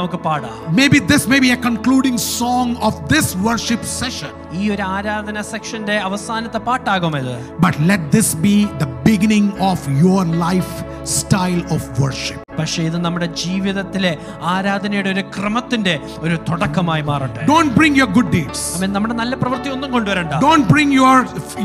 നമുക്ക് പാടാം maybe this may be a concluding song of this worship session. ഈ ഒരു ആരാധന സെക്ഷന്റെ അവസാനത്തെ പാട്ടാകും ഇത് But let this be the beginning of your life style of worship. പക്ഷേ ഇത് നമ്മുടെ ജീവിതത്തിലെ ആരാധനയുടെ ഒരു ക്രമത്തിന്റെ ഒരു തുടക്കമായി മാറട്ടെ Don't bring your good deeds. നമ്മുടെ നല്ല പ്രവൃത്തി ഒന്നും കൊണ്ടുവരണ്ട Don't bring your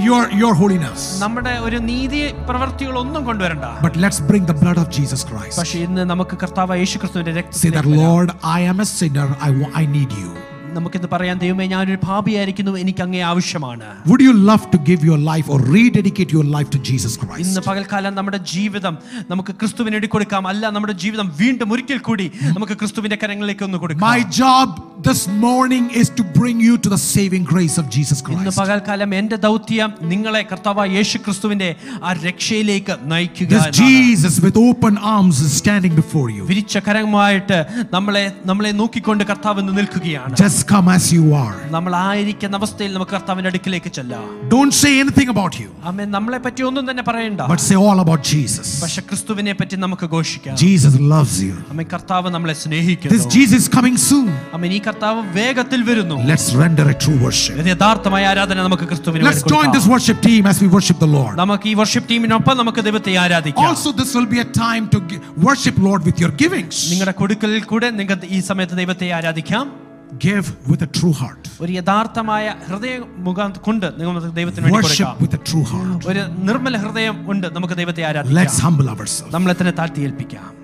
your your holiness. നമ്മുടെ ഒരു നീതി പ്രവൃത്തികൾ കൊണ്ടുവരണ്ട But let's bring the blood of Jesus Christ. പക്ഷേ ഇന്ന് നമുക്ക് കർത്താവായ യേശുക്രിസ്തുവിന്റെ രക്തം Say that Lord, I am a sinner. I I need you. നമുക്കിന്ന് പറയാം ദൈവമേ ഞാൻ ഒരു പാപിയായിരിക്കുന്നു എനിക്ക് അങ്ങേ ആവശ്യമാണ് would you love to give your life or rededicate your life to Jesus Christ ഇന്ന് പകൽക്കാലം നമ്മുടെ ജീവിതം നമുക്ക് ക്രിസ്തുവിനെ വേണ്ടി കൊടുക്കാം അല്ല നമ്മുടെ ജീവിതം വീണ്ടും ഒരിക്കൽ കൂടി നമുക്ക് ക്രിസ്തുവിന്റെ കരങ്ങളിലേക്ക് ഒന്ന് കൊടുക്കാം my job this morning is to bring you to the saving grace of Jesus Christ ഇന്ന് പകൽക്കാലം എൻ്റെ ദൗത്യം നിങ്ങളെ കർത്താവായ യേശുക്രിസ്തുവിന്റെ ആ രക്ഷയിലേക്ക് നയിക്കുക Jesus with open arms standing before you വിരിച്ച കരമായിട്ട് നമ്മളെ നമ്മളെ നോക്കിക്കൊണ്ട് കർത്താവ് നിൽക്കുകയാണ് just come as you are. ചെല്ലാം. Don't say anything about you. But say all about Jesus. Jesus loves you. This Jesus is coming soon. വരുന്നു. Let's render a true worship. ക്രിസ്തുവിന് Let's join this worship team as we worship the Lord. Also this will be a time to worship Lord with your givings. നിങ്ങളുടെ കൊടുക്കലിൽ കൂടെ ഈ സമയത്ത് ദൈവത്തെ ആരാധിക്കാം. Gave with a true heart ഒരു യഥാർത്ഥമായ ഹൃദയം മുഖം കൊണ്ട് നമുക്ക് ദൈവത്തിന് വേണ്ടി കൊടുക്കാം വിത്ത് എ ട്രൂ ഹാർട്ട് ഒരു നിർമ്മല ഹൃദയം ഉണ്ട് നമുക്ക് ദൈവത്തെ ആരാധിക്കാം ലെറ്റ്സ് ഹംബിൾ അവേഴ്സെൽഫ് നമ്മളെ തന്നെ താഴ്ത്തി ഏൽപ്പിക്കാം